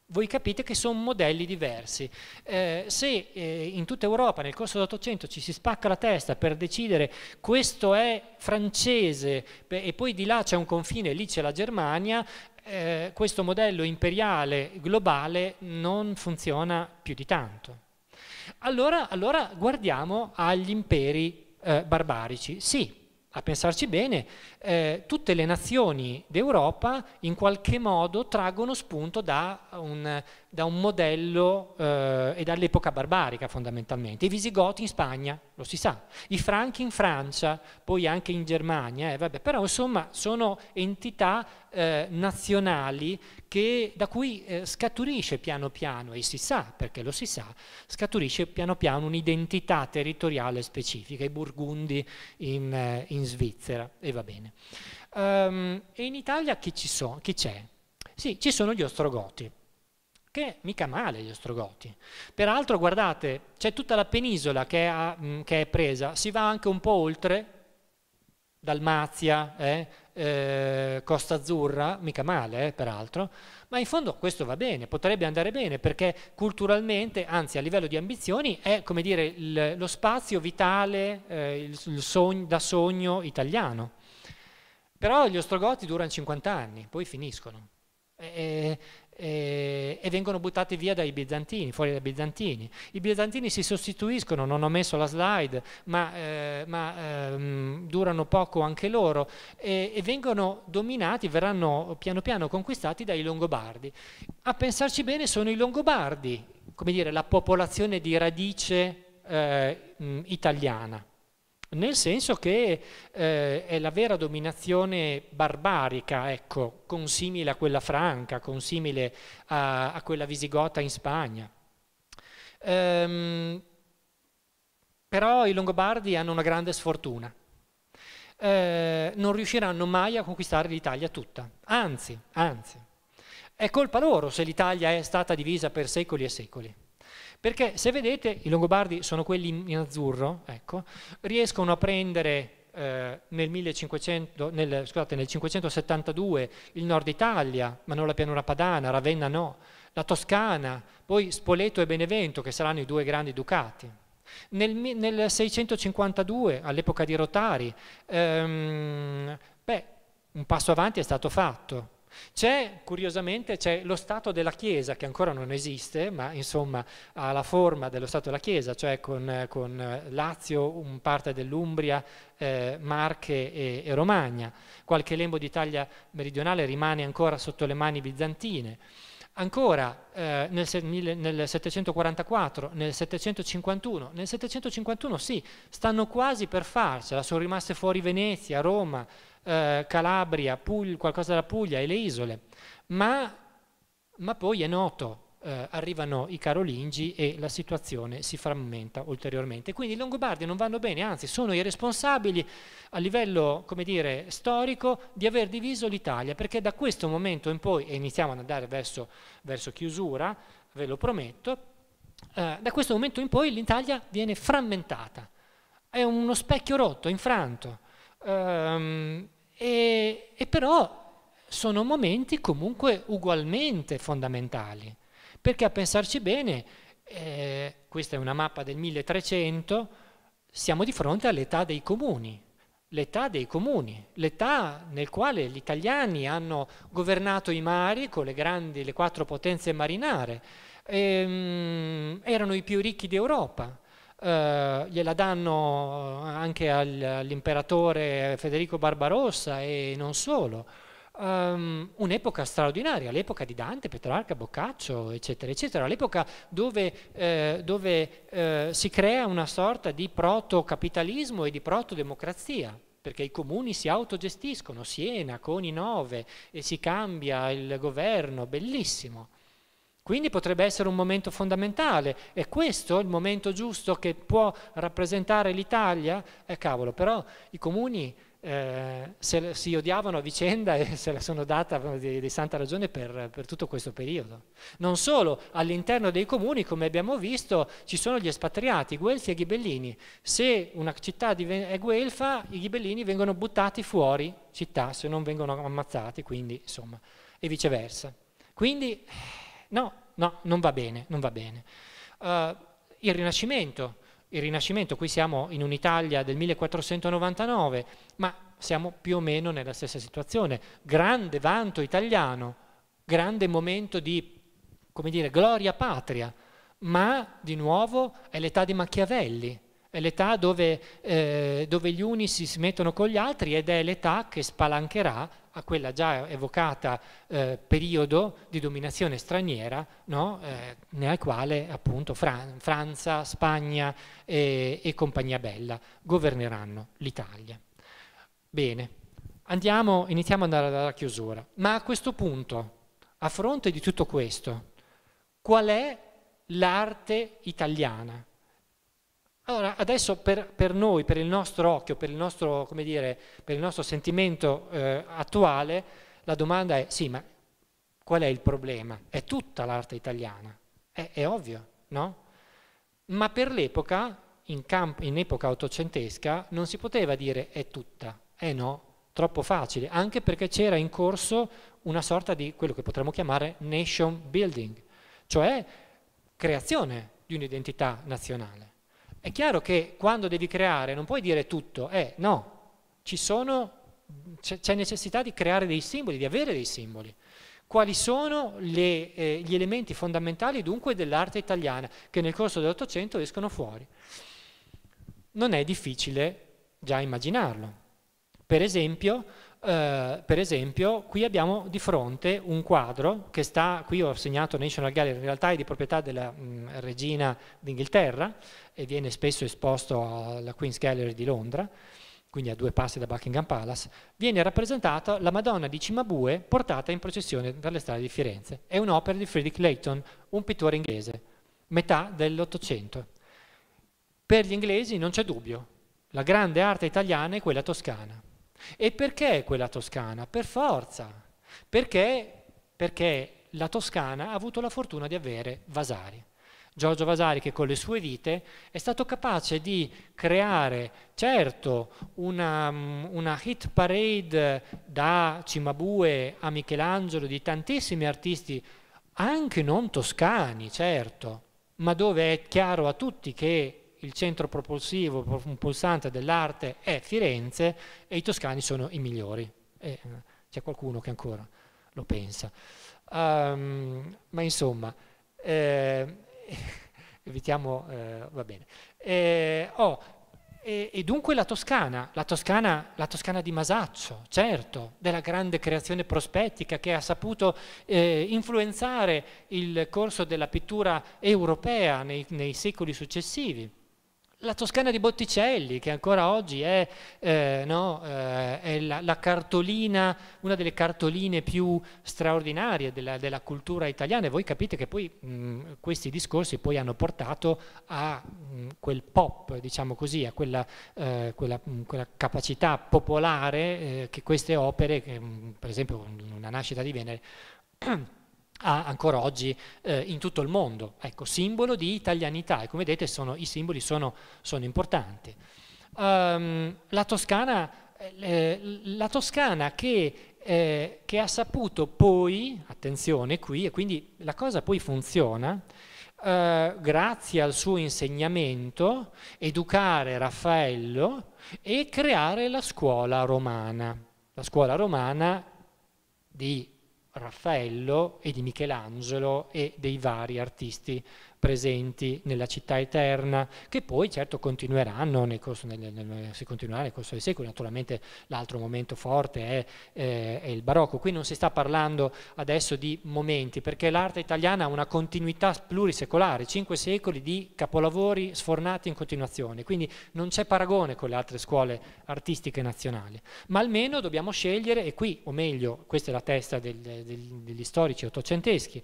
voi capite che sono modelli diversi. Eh, se eh, in tutta Europa nel corso dell'Ottocento ci si spacca la testa per decidere questo è francese beh, e poi di là c'è un confine, lì c'è la Germania, eh, questo modello imperiale globale non funziona più di tanto. Allora, allora guardiamo agli imperi eh, barbarici. Sì, a pensarci bene, eh, tutte le nazioni d'Europa in qualche modo traggono spunto da un da un modello eh, e dall'epoca barbarica fondamentalmente. I visigoti in Spagna, lo si sa, i franchi in Francia, poi anche in Germania, eh, vabbè, però insomma sono entità eh, nazionali che, da cui eh, scaturisce piano piano, e si sa perché lo si sa, scaturisce piano piano un'identità territoriale specifica, i burgundi in, eh, in Svizzera, e va bene. Um, e in Italia chi, ci so, Sì, ci sono gli ostrogoti che mica male gli Ostrogoti. Peraltro, guardate, c'è tutta la penisola che, ha, mh, che, è presa, si va anche un po' oltre, Dalmazia, eh, eh, Costa Azzurra, mica male eh, peraltro, ma in fondo questo va bene, potrebbe andare bene perché culturalmente, anzi a livello di ambizioni, è come dire il, lo spazio vitale eh, il, il sogno, da sogno italiano. Però gli Ostrogoti durano 50 anni, poi finiscono. E, e, e vengono buttati via dai bizantini, fuori dai bizantini. I bizantini si sostituiscono, non ho messo la slide, ma, eh, ma ehm, durano poco anche loro, e, e, vengono dominati, verranno piano piano conquistati dai Longobardi. A pensarci bene sono i Longobardi, come dire, la popolazione di radice eh, mh, italiana nel senso che eh, è la vera dominazione barbarica, ecco, consimile a quella franca, consimile a, a quella visigota in Spagna. Ehm, però i Longobardi hanno una grande sfortuna. Eh, non riusciranno mai a conquistare l'Italia tutta, anzi, anzi, è colpa loro se l'Italia è stata divisa per secoli e secoli. Perché se vedete i Longobardi sono quelli in azzurro, ecco, riescono a prendere eh, nel, 1500, nel, scusate, nel 572 il nord Italia, ma non la pianura padana, Ravenna no, la Toscana, poi Spoleto e Benevento che saranno i due grandi ducati. Nel, nel 652, all'epoca di Rotari, ehm, beh, un passo avanti è stato fatto, c'è, curiosamente, c'è lo Stato della Chiesa che ancora non esiste, ma insomma ha la forma dello Stato della Chiesa, cioè con, con eh, Lazio, un parte dell'Umbria, eh, Marche e, e Romagna. Qualche lembo d'Italia meridionale rimane ancora sotto le mani bizantine. Ancora eh, nel, nel, 744, nel 751, nel 751 sì, stanno quasi per farcela, sono rimaste fuori Venezia, Roma, eh, Calabria, Puglia, qualcosa della Puglia e le isole, ma, ma poi è noto, eh, arrivano i carolingi e la situazione si frammenta ulteriormente. Quindi i Longobardi non vanno bene, anzi sono i responsabili a livello dire, storico di aver diviso l'Italia, perché da questo momento in poi, e iniziamo ad andare verso, verso chiusura, ve lo prometto, eh, da questo momento in poi l'Italia viene frammentata, è uno specchio rotto, infranto. Um, e, e però sono momenti comunque ugualmente fondamentali, perché a pensarci bene, eh, questa è una mappa del 1300, siamo di fronte all'età dei comuni, l'età dei comuni, l'età nel quale gli italiani hanno governato i mari con le grandi, le quattro potenze marinare, ehm, erano i più ricchi d'Europa eh, gliela danno eh, anche all'imperatore Federico Barbarossa e non solo. Um, un'epoca straordinaria, l'epoca di Dante, Petrarca, Boccaccio, eccetera, eccetera, l'epoca dove, eh, dove eh, si crea una sorta di proto-capitalismo e di proto-democrazia perché i comuni si autogestiscono, Siena, Coni 9, e si cambia il governo, bellissimo. Quindi potrebbe essere un momento fondamentale. È questo il momento giusto che può rappresentare l'Italia? Eh cavolo, però i comuni eh, se, si odiavano a vicenda e se la sono data eh, di, di santa ragione per, per, tutto questo periodo. Non solo, all'interno dei comuni, come abbiamo visto, ci sono gli espatriati, guelfi e ghibellini. Se una città è guelfa, i ghibellini vengono buttati fuori città, se non vengono ammazzati, quindi insomma, e viceversa. Quindi... Eh, No, no, non va bene, non va bene. Uh, il Rinascimento, il Rinascimento, qui siamo in un'Italia del 1499, ma siamo più o meno nella stessa situazione. Grande vanto italiano, grande momento di, come dire, gloria patria, ma di nuovo è l'età di Machiavelli, è l'età dove, eh, dove gli uni si smettono con gli altri ed è l'età che spalancherà a quella già evocata eh, periodo di dominazione straniera no? eh, nella quale appunto Fran Francia, Spagna e, eh, e compagnia bella governeranno l'Italia. Bene, andiamo, iniziamo ad andare alla chiusura, ma a questo punto, a fronte di tutto questo, qual è l'arte italiana? Allora, adesso per, per, noi, per il nostro occhio, per il nostro, dire, per il nostro sentimento eh, attuale, la domanda è sì, ma qual è il problema? È tutta l'arte italiana, è, è, ovvio, no? Ma per l'epoca, in, in epoca ottocentesca, non si poteva dire è tutta, è eh, no, troppo facile, anche perché c'era in corso una sorta di quello che potremmo chiamare nation building, cioè creazione di un'identità nazionale. È chiaro che quando devi creare non puoi dire tutto, eh no, ci sono, c'è necessità di creare dei simboli, di avere dei simboli. Quali sono le, eh, gli elementi fondamentali dunque dell'arte italiana che nel corso dell'Ottocento escono fuori? Non è difficile già immaginarlo. Per esempio, eh, per esempio, qui abbiamo di fronte un quadro che sta, qui ho segnato National Gallery, in realtà è di proprietà della mh, mm, regina d'Inghilterra e viene spesso esposto alla Queen's Gallery di Londra, quindi a due passi da Buckingham Palace, viene rappresentata la Madonna di Cimabue portata in processione dalle strade di Firenze. È un'opera di Frederick Layton, un pittore inglese, metà dell'Ottocento. Per gli inglesi non c'è dubbio, la grande arte italiana è quella toscana. E perché quella Toscana? Per forza. Perché? Perché la Toscana ha avuto la fortuna di avere Vasari. Giorgio Vasari che con le sue vite è stato capace di creare, certo, una, mm, una, hit parade da Cimabue a Michelangelo di tantissimi artisti, anche non toscani, certo, ma dove è chiaro a tutti che il centro propulsivo, un pulsante dell'arte è Firenze e i toscani sono i migliori. E, eh, c'è qualcuno che ancora lo pensa. Um, ma insomma, eh, evitiamo, eh, va bene. Eh, oh, e, e, dunque la Toscana, la Toscana, la Toscana di Masaccio, certo, della grande creazione prospettica che ha saputo eh, influenzare il corso della pittura europea nei, nei secoli successivi la Toscana di Botticelli, che ancora oggi è, eh, no, eh, è la, la, cartolina, una delle cartoline più straordinarie della, della cultura italiana, e voi capite che poi mh, questi discorsi poi hanno portato a mh, quel pop, diciamo così, a quella, eh, quella, mh, quella capacità popolare eh, che queste opere, che, per esempio una nascita di Venere, ha ancora oggi eh, in tutto il mondo, ecco, simbolo di italianità e come vedete sono, i simboli sono, sono importanti. Um, la, Toscana, eh, la Toscana che, eh, che, ha saputo poi, attenzione qui, e quindi la cosa poi funziona, eh, grazie al suo insegnamento, educare Raffaello e creare la scuola romana. La scuola romana di Raffaello e di Michelangelo e dei vari artisti presenti nella città eterna, che poi certo continueranno nel corso, nel, nel, si continuerà nel corso dei secoli. Naturalmente l'altro momento forte è, eh, è, il barocco. Qui non si sta parlando adesso di momenti, perché l'arte italiana ha una continuità plurisecolare, cinque secoli di capolavori sfornati in continuazione, quindi non c'è paragone con le altre scuole artistiche nazionali. Ma almeno dobbiamo scegliere, e qui, o meglio, questa è la testa del, del, degli storici ottocenteschi,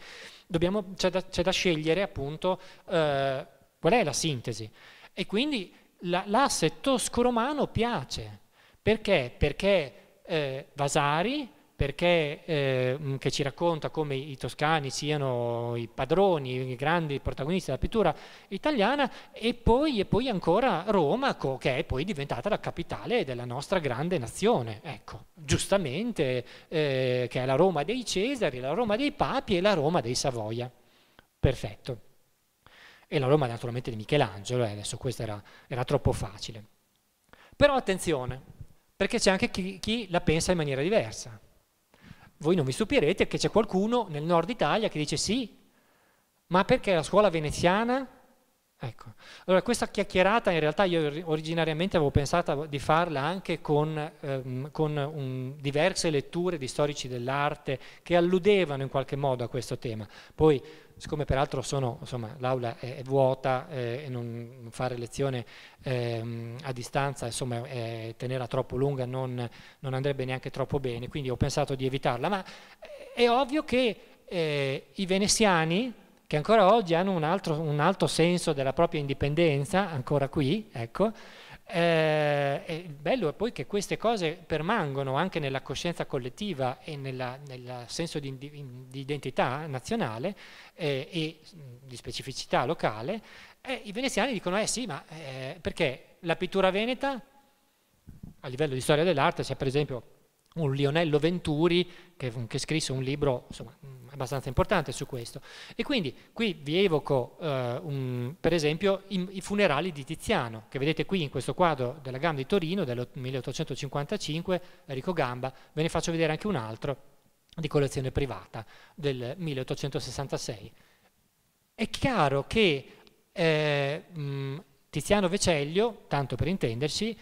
c'è da, da, scegliere appunto eh, qual è la sintesi. E quindi la, l'asse tosco-romano piace. Perché? Perché eh, Vasari perché, eh, che ci racconta come i toscani siano i padroni, i grandi protagonisti della pittura italiana, e poi, e poi ancora Roma, che è poi diventata la capitale della nostra grande nazione. Ecco, giustamente, eh, che è la Roma dei Cesari, la Roma dei Papi e la Roma dei Savoia. Perfetto. E la Roma naturalmente di Michelangelo, eh, adesso questo era, era troppo facile. Però attenzione, perché c'è anche chi, chi la pensa in maniera diversa voi non vi stupirete che c'è qualcuno nel nord Italia che dice sì, ma perché la scuola veneziana? Ecco, allora questa chiacchierata in realtà io originariamente avevo pensato di farla anche con, ehm, con un, diverse letture di storici dell'arte che alludevano in qualche modo a questo tema. Poi siccome peraltro l'aula è, è, vuota eh, e non fare lezione eh, a distanza, insomma eh, tenerla troppo lunga non, non, andrebbe neanche troppo bene, quindi ho pensato di evitarla, ma eh, è ovvio che eh, i veneziani, che ancora oggi hanno un, altro, un alto senso della propria indipendenza, ancora qui, ecco, eh, il bello è poi che queste cose permangono anche nella coscienza collettiva e nel senso di, di, identità nazionale eh, e di specificità locale. E eh, I veneziani dicono, eh sì, ma eh, perché la pittura veneta, a livello di storia dell'arte, c'è per esempio un Lionello Venturi che, che scrisse un libro insomma, mm, abbastanza importante su questo. E quindi qui vi evoco eh, un, per esempio i, i, funerali di Tiziano, che vedete qui in questo quadro della Gamba di Torino del 1855, Enrico Gamba, ve ne faccio vedere anche un altro di collezione privata del 1866. È chiaro che eh, mh, mm, Tiziano Vecellio, tanto per intenderci,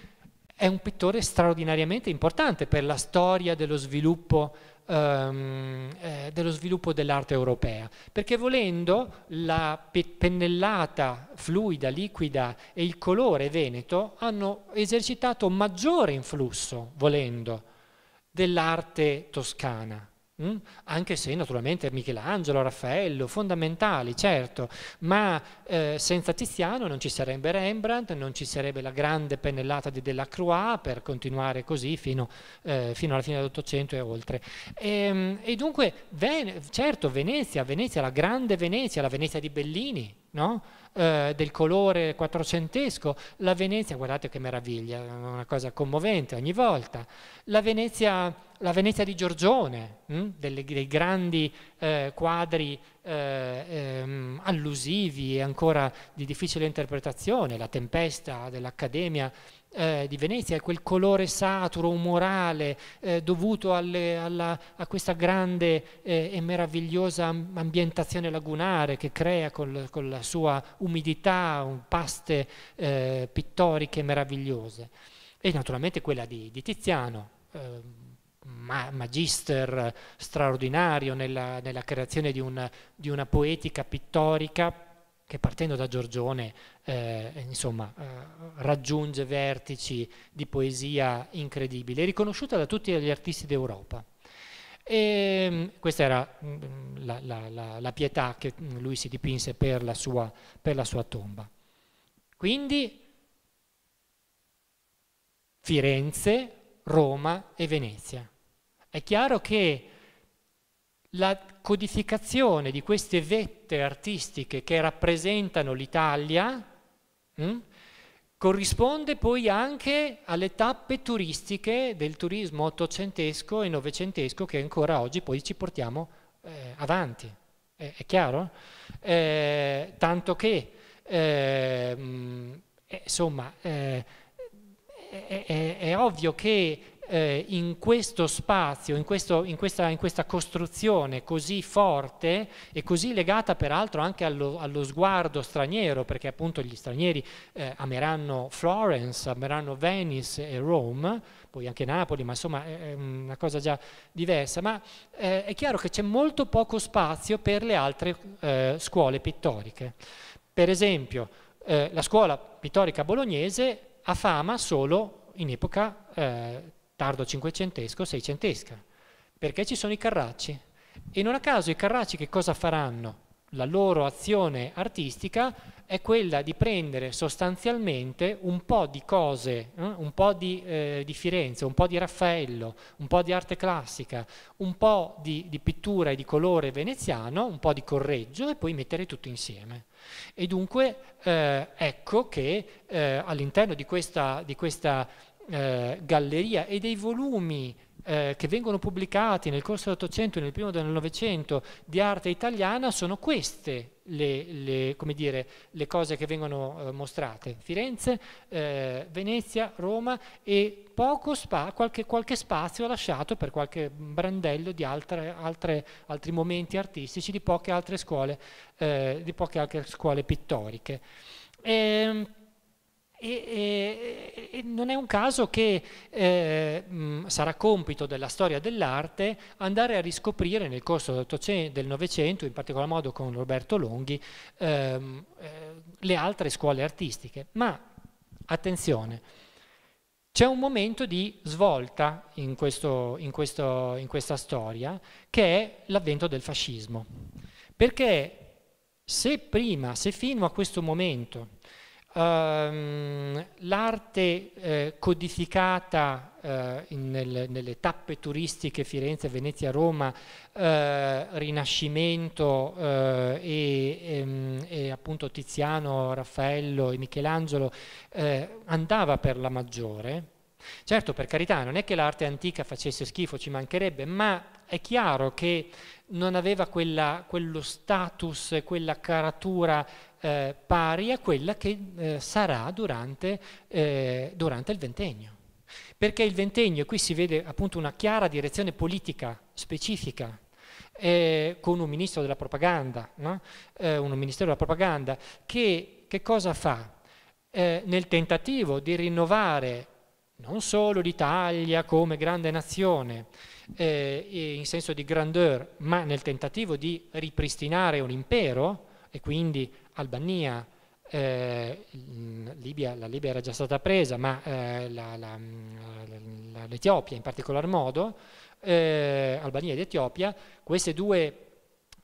è un pittore straordinariamente importante per la storia dello sviluppo, ehm, eh, dello sviluppo dell'arte europea, perché volendo la pe- pennellata fluida, liquida e il colore veneto hanno esercitato maggiore influsso, volendo, dell'arte toscana Mm? Anche se naturalmente Michelangelo, Raffaello, fondamentali, certo, ma eh, senza Tiziano non ci sarebbe Rembrandt, non ci sarebbe la grande pennellata di Delacroix per continuare così fino, eh, fino alla fine dell'Ottocento e oltre. E, ehm, e dunque, Ven certo, Venezia, Venezia, la grande Venezia, la Venezia di Bellini, no? eh, del colore quattrocentesco, la Venezia, guardate che meraviglia, una cosa commovente ogni volta, la Venezia, la Venezia di Giorgione, hm? delle, dei grandi eh, quadri eh, ehm, allusivi e ancora di difficile interpretazione, la tempesta dell'Accademia eh, di Venezia, quel colore saturo, umorale, eh, dovuto alle, alla, a questa grande eh, e meravigliosa ambientazione lagunare che crea col, con la sua umidità, un paste eh, pittoriche meravigliose. E naturalmente quella di, di Tiziano eh, magister straordinario nella, nella creazione di una, di una, poetica pittorica che partendo da Giorgione eh, insomma, eh, raggiunge vertici di poesia incredibile, riconosciuta da tutti gli artisti d'Europa. E ehm, questa era mm, la, la, la, la, pietà che mm, lui si dipinse per la sua, per sua tomba. Quindi Firenze, Roma e Venezia. È chiaro che la codificazione di queste vette artistiche che rappresentano l'Italia hm, corrisponde poi anche alle tappe turistiche del turismo ottocentesco e novecentesco che ancora oggi poi ci portiamo eh, avanti. È, è chiaro? Eh, tanto che, eh, mh, hm, eh, insomma, eh, è, è, è, ovvio che eh, in questo spazio, in, questo, in, questa, in, questa, costruzione così forte e così legata peraltro anche allo, allo sguardo straniero, perché appunto gli stranieri eh, ameranno Florence, ameranno Venice e Rome, poi anche Napoli, ma insomma è una cosa già diversa, ma eh, è chiaro che c'è molto poco spazio per le altre eh, scuole pittoriche. Per esempio, eh, la scuola pittorica bolognese ha fama solo in epoca eh, tardo cinquecentesco, seicentesca, perché ci sono i carracci. E non a caso i carracci che cosa faranno? La loro azione artistica è quella di prendere sostanzialmente un po' di cose, eh? un po' di, eh, di, Firenze, un po' di Raffaello, un po' di arte classica, un po' di, di pittura e di colore veneziano, un po' di correggio e poi mettere tutto insieme. E dunque eh, ecco che eh, all'interno di questa, di questa eh, galleria e dei volumi eh, che vengono pubblicati nel corso dell'Ottocento e nel primo del Novecento di arte italiana sono queste le, le, dire, le cose che vengono eh, mostrate. Firenze, eh, Venezia, Roma e spa, qualche, qualche, spazio lasciato per qualche brandello di altre, altre, altri momenti artistici di poche altre scuole, eh, poche altre scuole pittoriche. E, ehm, e, e, e, non è un caso che eh, mh, sarà compito della storia dell'arte andare a riscoprire nel corso del Novecento, in particolar modo con Roberto Longhi, ehm, eh, le altre scuole artistiche. Ma attenzione, c'è un momento di svolta in, questo, in, questo, in questa storia che è l'avvento del fascismo. Perché se prima, se fino a questo momento ehm, l'arte eh, codificata eh, in, nel, nelle tappe turistiche Firenze, Venezia, Roma, eh, Rinascimento eh, e, ehm, e, appunto Tiziano, Raffaello e Michelangelo eh, andava per la maggiore. Certo, per carità, non è che l'arte antica facesse schifo, ci mancherebbe, ma è chiaro che non aveva quella, quello status, quella caratura eh, pari a quella che eh, sarà durante, eh, durante il ventennio. Perché il ventennio, qui si vede appunto una chiara direzione politica specifica, eh, con un ministro della propaganda, no? eh, un ministero della propaganda, che, che cosa fa? Eh, nel tentativo di rinnovare non solo l'Italia come grande nazione, eh, in senso di grandeur, ma nel tentativo di ripristinare un impero, e quindi Albania, eh, Libia, la Libia era già stata presa, ma eh, la, la, la, l'Etiopia in particolar modo, eh, Albania ed Etiopia, queste due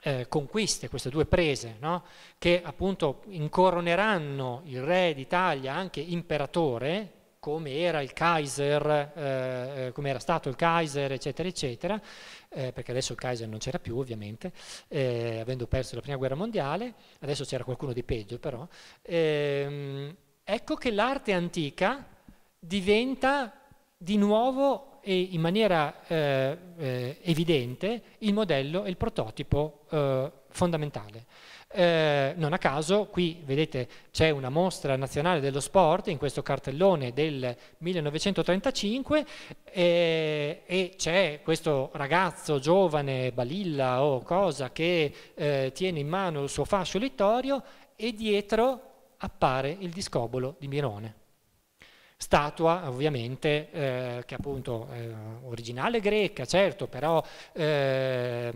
eh, conquiste, queste due prese, no? che appunto incoroneranno il re d'Italia anche imperatore, come era il Kaiser, eh, eh, come era stato il Kaiser, eccetera, eccetera, eh, perché adesso il Kaiser non c'era più ovviamente, eh, avendo perso la prima guerra mondiale, adesso c'era qualcuno di peggio però, ehm, ecco che l'arte antica diventa di nuovo e in maniera eh, eh, evidente il modello e il prototipo fondamentale. Eh, non a caso qui vedete c'è una mostra nazionale dello sport in questo cartellone del 1935 eh, e c'è questo ragazzo giovane, balilla o cosa, che eh, tiene in mano il suo fascio littorio e dietro appare il discobolo di Mirone statua ovviamente eh, che appunto eh, originale greca, certo, però eh,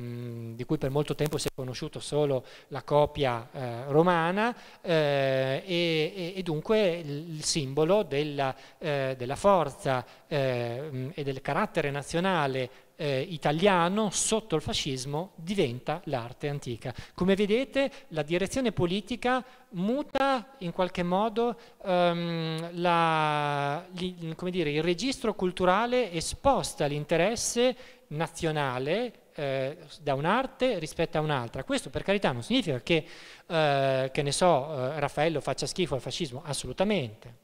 di cui per molto tempo si è conosciuto solo la copia eh, romana eh, e, e, e, dunque il simbolo della, eh, della forza e del carattere nazionale eh, italiano sotto il fascismo diventa l'arte antica. Come vedete la direzione politica muta in qualche modo ehm, la, li, dire, il registro culturale e sposta l'interesse nazionale eh, da un'arte rispetto a un'altra. Questo per carità non significa che, eh, che ne so, eh, Raffaello faccia schifo al fascismo, assolutamente.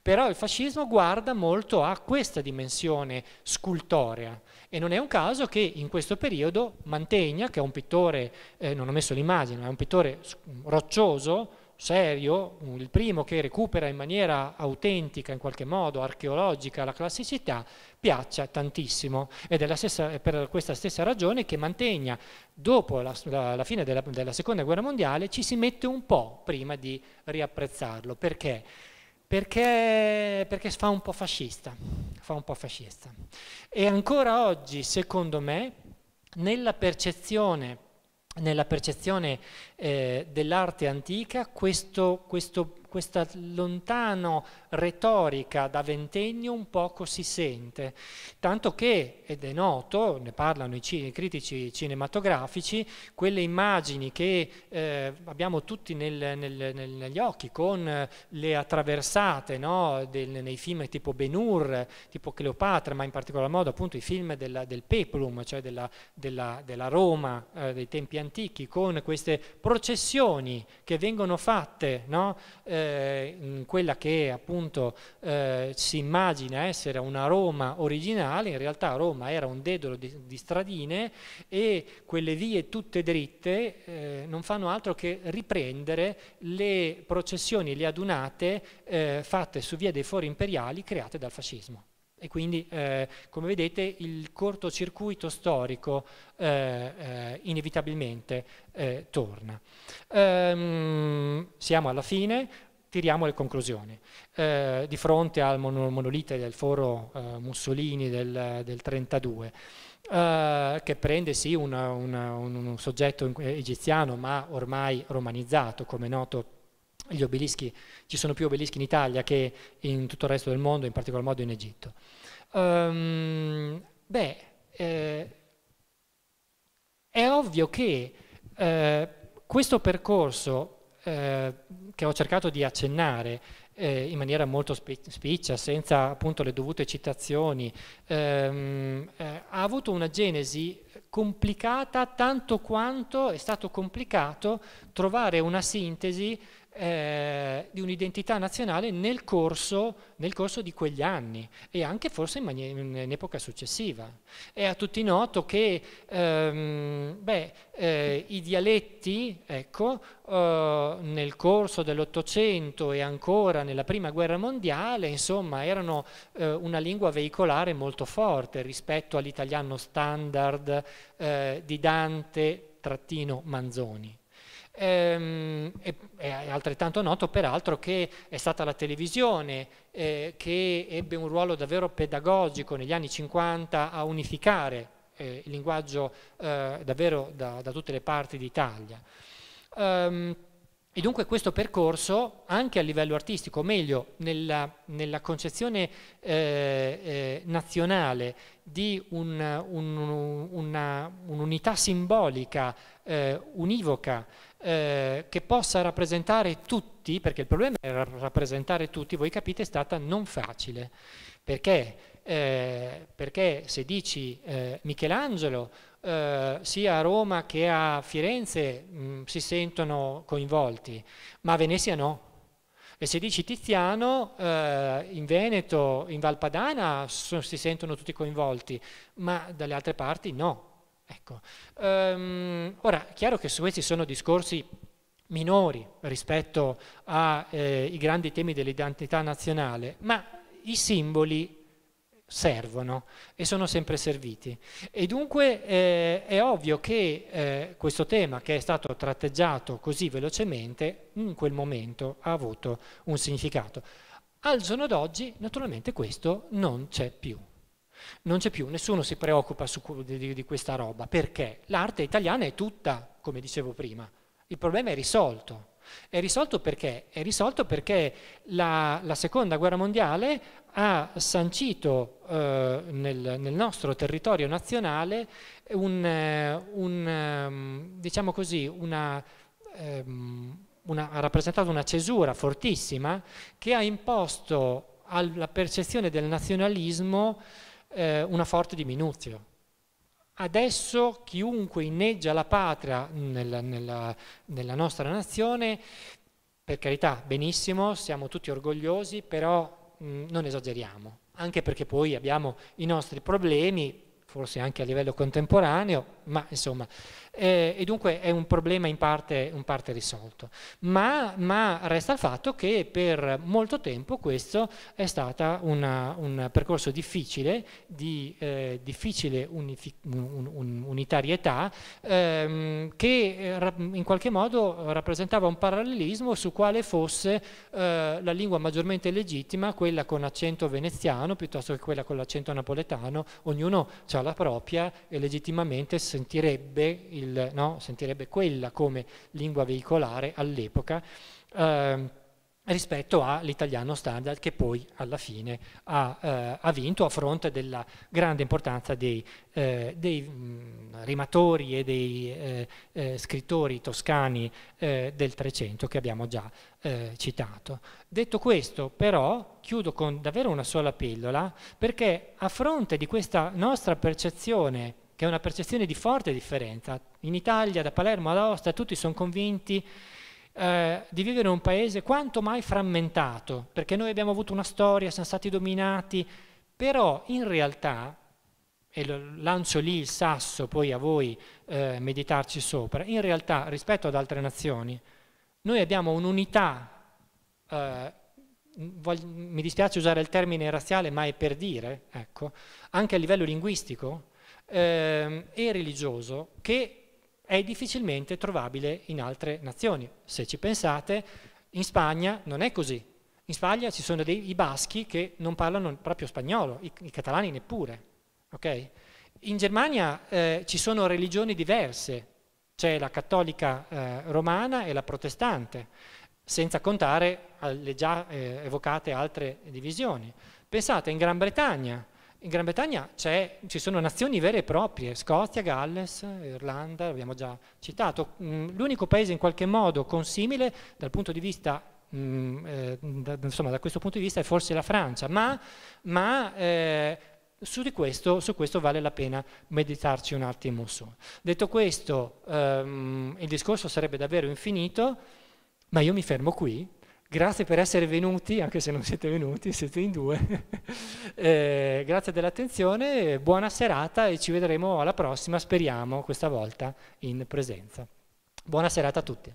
Però il fascismo guarda molto a questa dimensione scultorea e non è un caso che in questo periodo Mantegna, che è un pittore, eh, non ho messo l'immagine, ma è un pittore roccioso, serio, mm, il primo che recupera in maniera autentica, in qualche modo archeologica, la classicità, piaccia tantissimo ed è, stessa, è per questa stessa ragione che Mantegna, dopo la, la, la fine della, della Seconda Guerra Mondiale, ci si mette un po' prima di riapprezzarlo. Perché? Perché, perché, fa un po' fascista, fa un po' fascista. E ancora oggi, secondo me, nella percezione nella percezione eh, dell'arte antica questo, questo questa lontana retorica da ventennio un poco si sente, tanto che, ed è noto, ne parlano i, cine, i critici cinematografici, quelle immagini che eh, abbiamo tutti nel, nel, nel, negli occhi con eh, le attraversate no, del, nei film tipo Ben Hur, tipo Cleopatra, ma in particolar modo appunto i film della, del Peplum, cioè della, della, della Roma eh, dei tempi antichi, con queste processioni che vengono fatte no, eh, eh, quella che appunto eh, si immagina essere una Roma originale, in realtà Roma era un dedolo di, di stradine e quelle vie tutte dritte eh, non fanno altro che riprendere le processioni, le adunate eh, fatte su via dei fori imperiali create dal fascismo. E quindi, eh, come vedete, il cortocircuito storico eh, eh, inevitabilmente eh, torna. Ehm, siamo alla fine, tiriamo le conclusioni. Eh, di fronte al monolite del foro eh, Mussolini del, del 32, eh, che prende sì una, una, un, un, soggetto egiziano ma ormai romanizzato, come è noto gli obelischi, ci sono più obelischi in Italia che in tutto il resto del mondo, in particolar modo in Egitto. Um, beh, eh, è ovvio che eh, questo percorso eh, che ho cercato di accennare eh, in maniera molto spiccia, senza appunto le dovute citazioni, ehm, eh, ha avuto una genesi complicata tanto quanto è stato complicato trovare una sintesi eh, di un'identità nazionale nel corso, nel corso, di quegli anni e anche forse in, in, epoca successiva. È a tutti noto che ehm, beh, eh, i dialetti, ecco, eh, nel corso dell'Ottocento e ancora nella Prima Guerra Mondiale, insomma, erano eh, una lingua veicolare molto forte rispetto all'italiano standard eh, di Dante trattino Manzoni. Ehm, è, è, altrettanto noto peraltro che è stata la televisione eh, che ebbe un ruolo davvero pedagogico negli anni 50 a unificare eh, il linguaggio eh, davvero da, da, tutte le parti d'Italia. Ehm, e dunque questo percorso, anche a livello artistico, o meglio, nella, nella concezione eh, eh, nazionale di un, un, una, un'unità simbolica eh, univoca, eh, che possa rappresentare tutti, perché il problema è rappresentare tutti, voi capite, è stata non facile. Perché? Eh, perché se dici eh, Michelangelo, eh, sia a Roma che a Firenze mh, mm, si sentono coinvolti, ma a Venezia no. E se dici Tiziano, eh, in Veneto, in Valpadana so, si sentono tutti coinvolti, ma dalle altre parti no. Ecco, um, ora, è chiaro che questi sono discorsi minori rispetto ai eh, grandi temi dell'identità nazionale, ma i simboli servono e sono sempre serviti. E dunque eh, è ovvio che eh, questo tema che è stato tratteggiato così velocemente in quel momento ha avuto un significato. Al giorno d'oggi naturalmente questo non c'è più. Non c'è più, nessuno si preoccupa su, di, di questa roba, perché l'arte italiana è tutta, come dicevo prima, il problema è risolto. È risolto perché? È risolto perché la, la seconda guerra mondiale ha sancito eh, nel, nel, nostro territorio nazionale un, eh, un ehm, diciamo così, una, ehm, una, ha rappresentato una cesura fortissima che ha imposto alla percezione del nazionalismo eh, una forte diminuzione. Adesso chiunque inneggia la patria nella, nella, nella nostra nazione, per carità, benissimo, siamo tutti orgogliosi, però mh, mm, non esageriamo, anche perché poi abbiamo i nostri problemi, forse anche a livello contemporaneo, ma insomma, eh, e dunque è un problema in parte, in parte risolto. Ma, ma, resta il fatto che per molto tempo questo è stato un percorso difficile, di eh, difficile unifi- un, un, unitarietà, ehm, che eh, in qualche modo rappresentava un parallelismo su quale fosse eh, la lingua maggiormente legittima, quella con accento veneziano piuttosto che quella con l'accento napoletano, ognuno ha la propria e legittimamente sentirebbe, il, no? sentirebbe quella come lingua veicolare all'epoca eh, rispetto all'italiano standard che poi alla fine ha, eh, ha, vinto a fronte della grande importanza dei, eh, dei mh, mm, rimatori e dei eh, eh scrittori toscani eh, del Trecento che abbiamo già eh, citato. Detto questo però chiudo con davvero una sola pillola perché a fronte di questa nostra percezione che è una percezione di forte differenza. In Italia, da Palermo ad Aosta, tutti sono convinti eh, di vivere in un paese quanto mai frammentato, perché noi abbiamo avuto una storia, siamo stati dominati, però in realtà, e lancio lì il sasso poi a voi eh, meditarci sopra, in realtà rispetto ad altre nazioni, noi abbiamo un'unità, eh, mi dispiace usare il termine razziale, ma è per dire, ecco, anche a livello linguistico, ehm, e religioso che è difficilmente trovabile in altre nazioni. Se ci pensate, in Spagna non è così. In Spagna ci sono dei, i baschi che non parlano proprio spagnolo, i, i catalani neppure. Okay? In Germania eh, ci sono religioni diverse, c'è la cattolica eh, romana e la protestante, senza contare le già eh, evocate altre divisioni. Pensate in Gran Bretagna, in Gran Bretagna ci sono nazioni vere e proprie, Scozia, Galles, Irlanda, l'abbiamo già citato. Mm, l'unico paese in qualche modo consimile dal punto di vista, mh, mm, eh, da, insomma, da questo punto di vista è forse la Francia, ma, ma eh, su, questo, su, questo, vale la pena meditarci un attimo su. Detto questo, ehm, il discorso sarebbe davvero infinito, ma io mi fermo qui Grazie per essere venuti, anche se non siete venuti, siete in due. eh, grazie dell'attenzione, buona serata e ci vedremo alla prossima, speriamo, questa volta in presenza. Buona serata a tutti.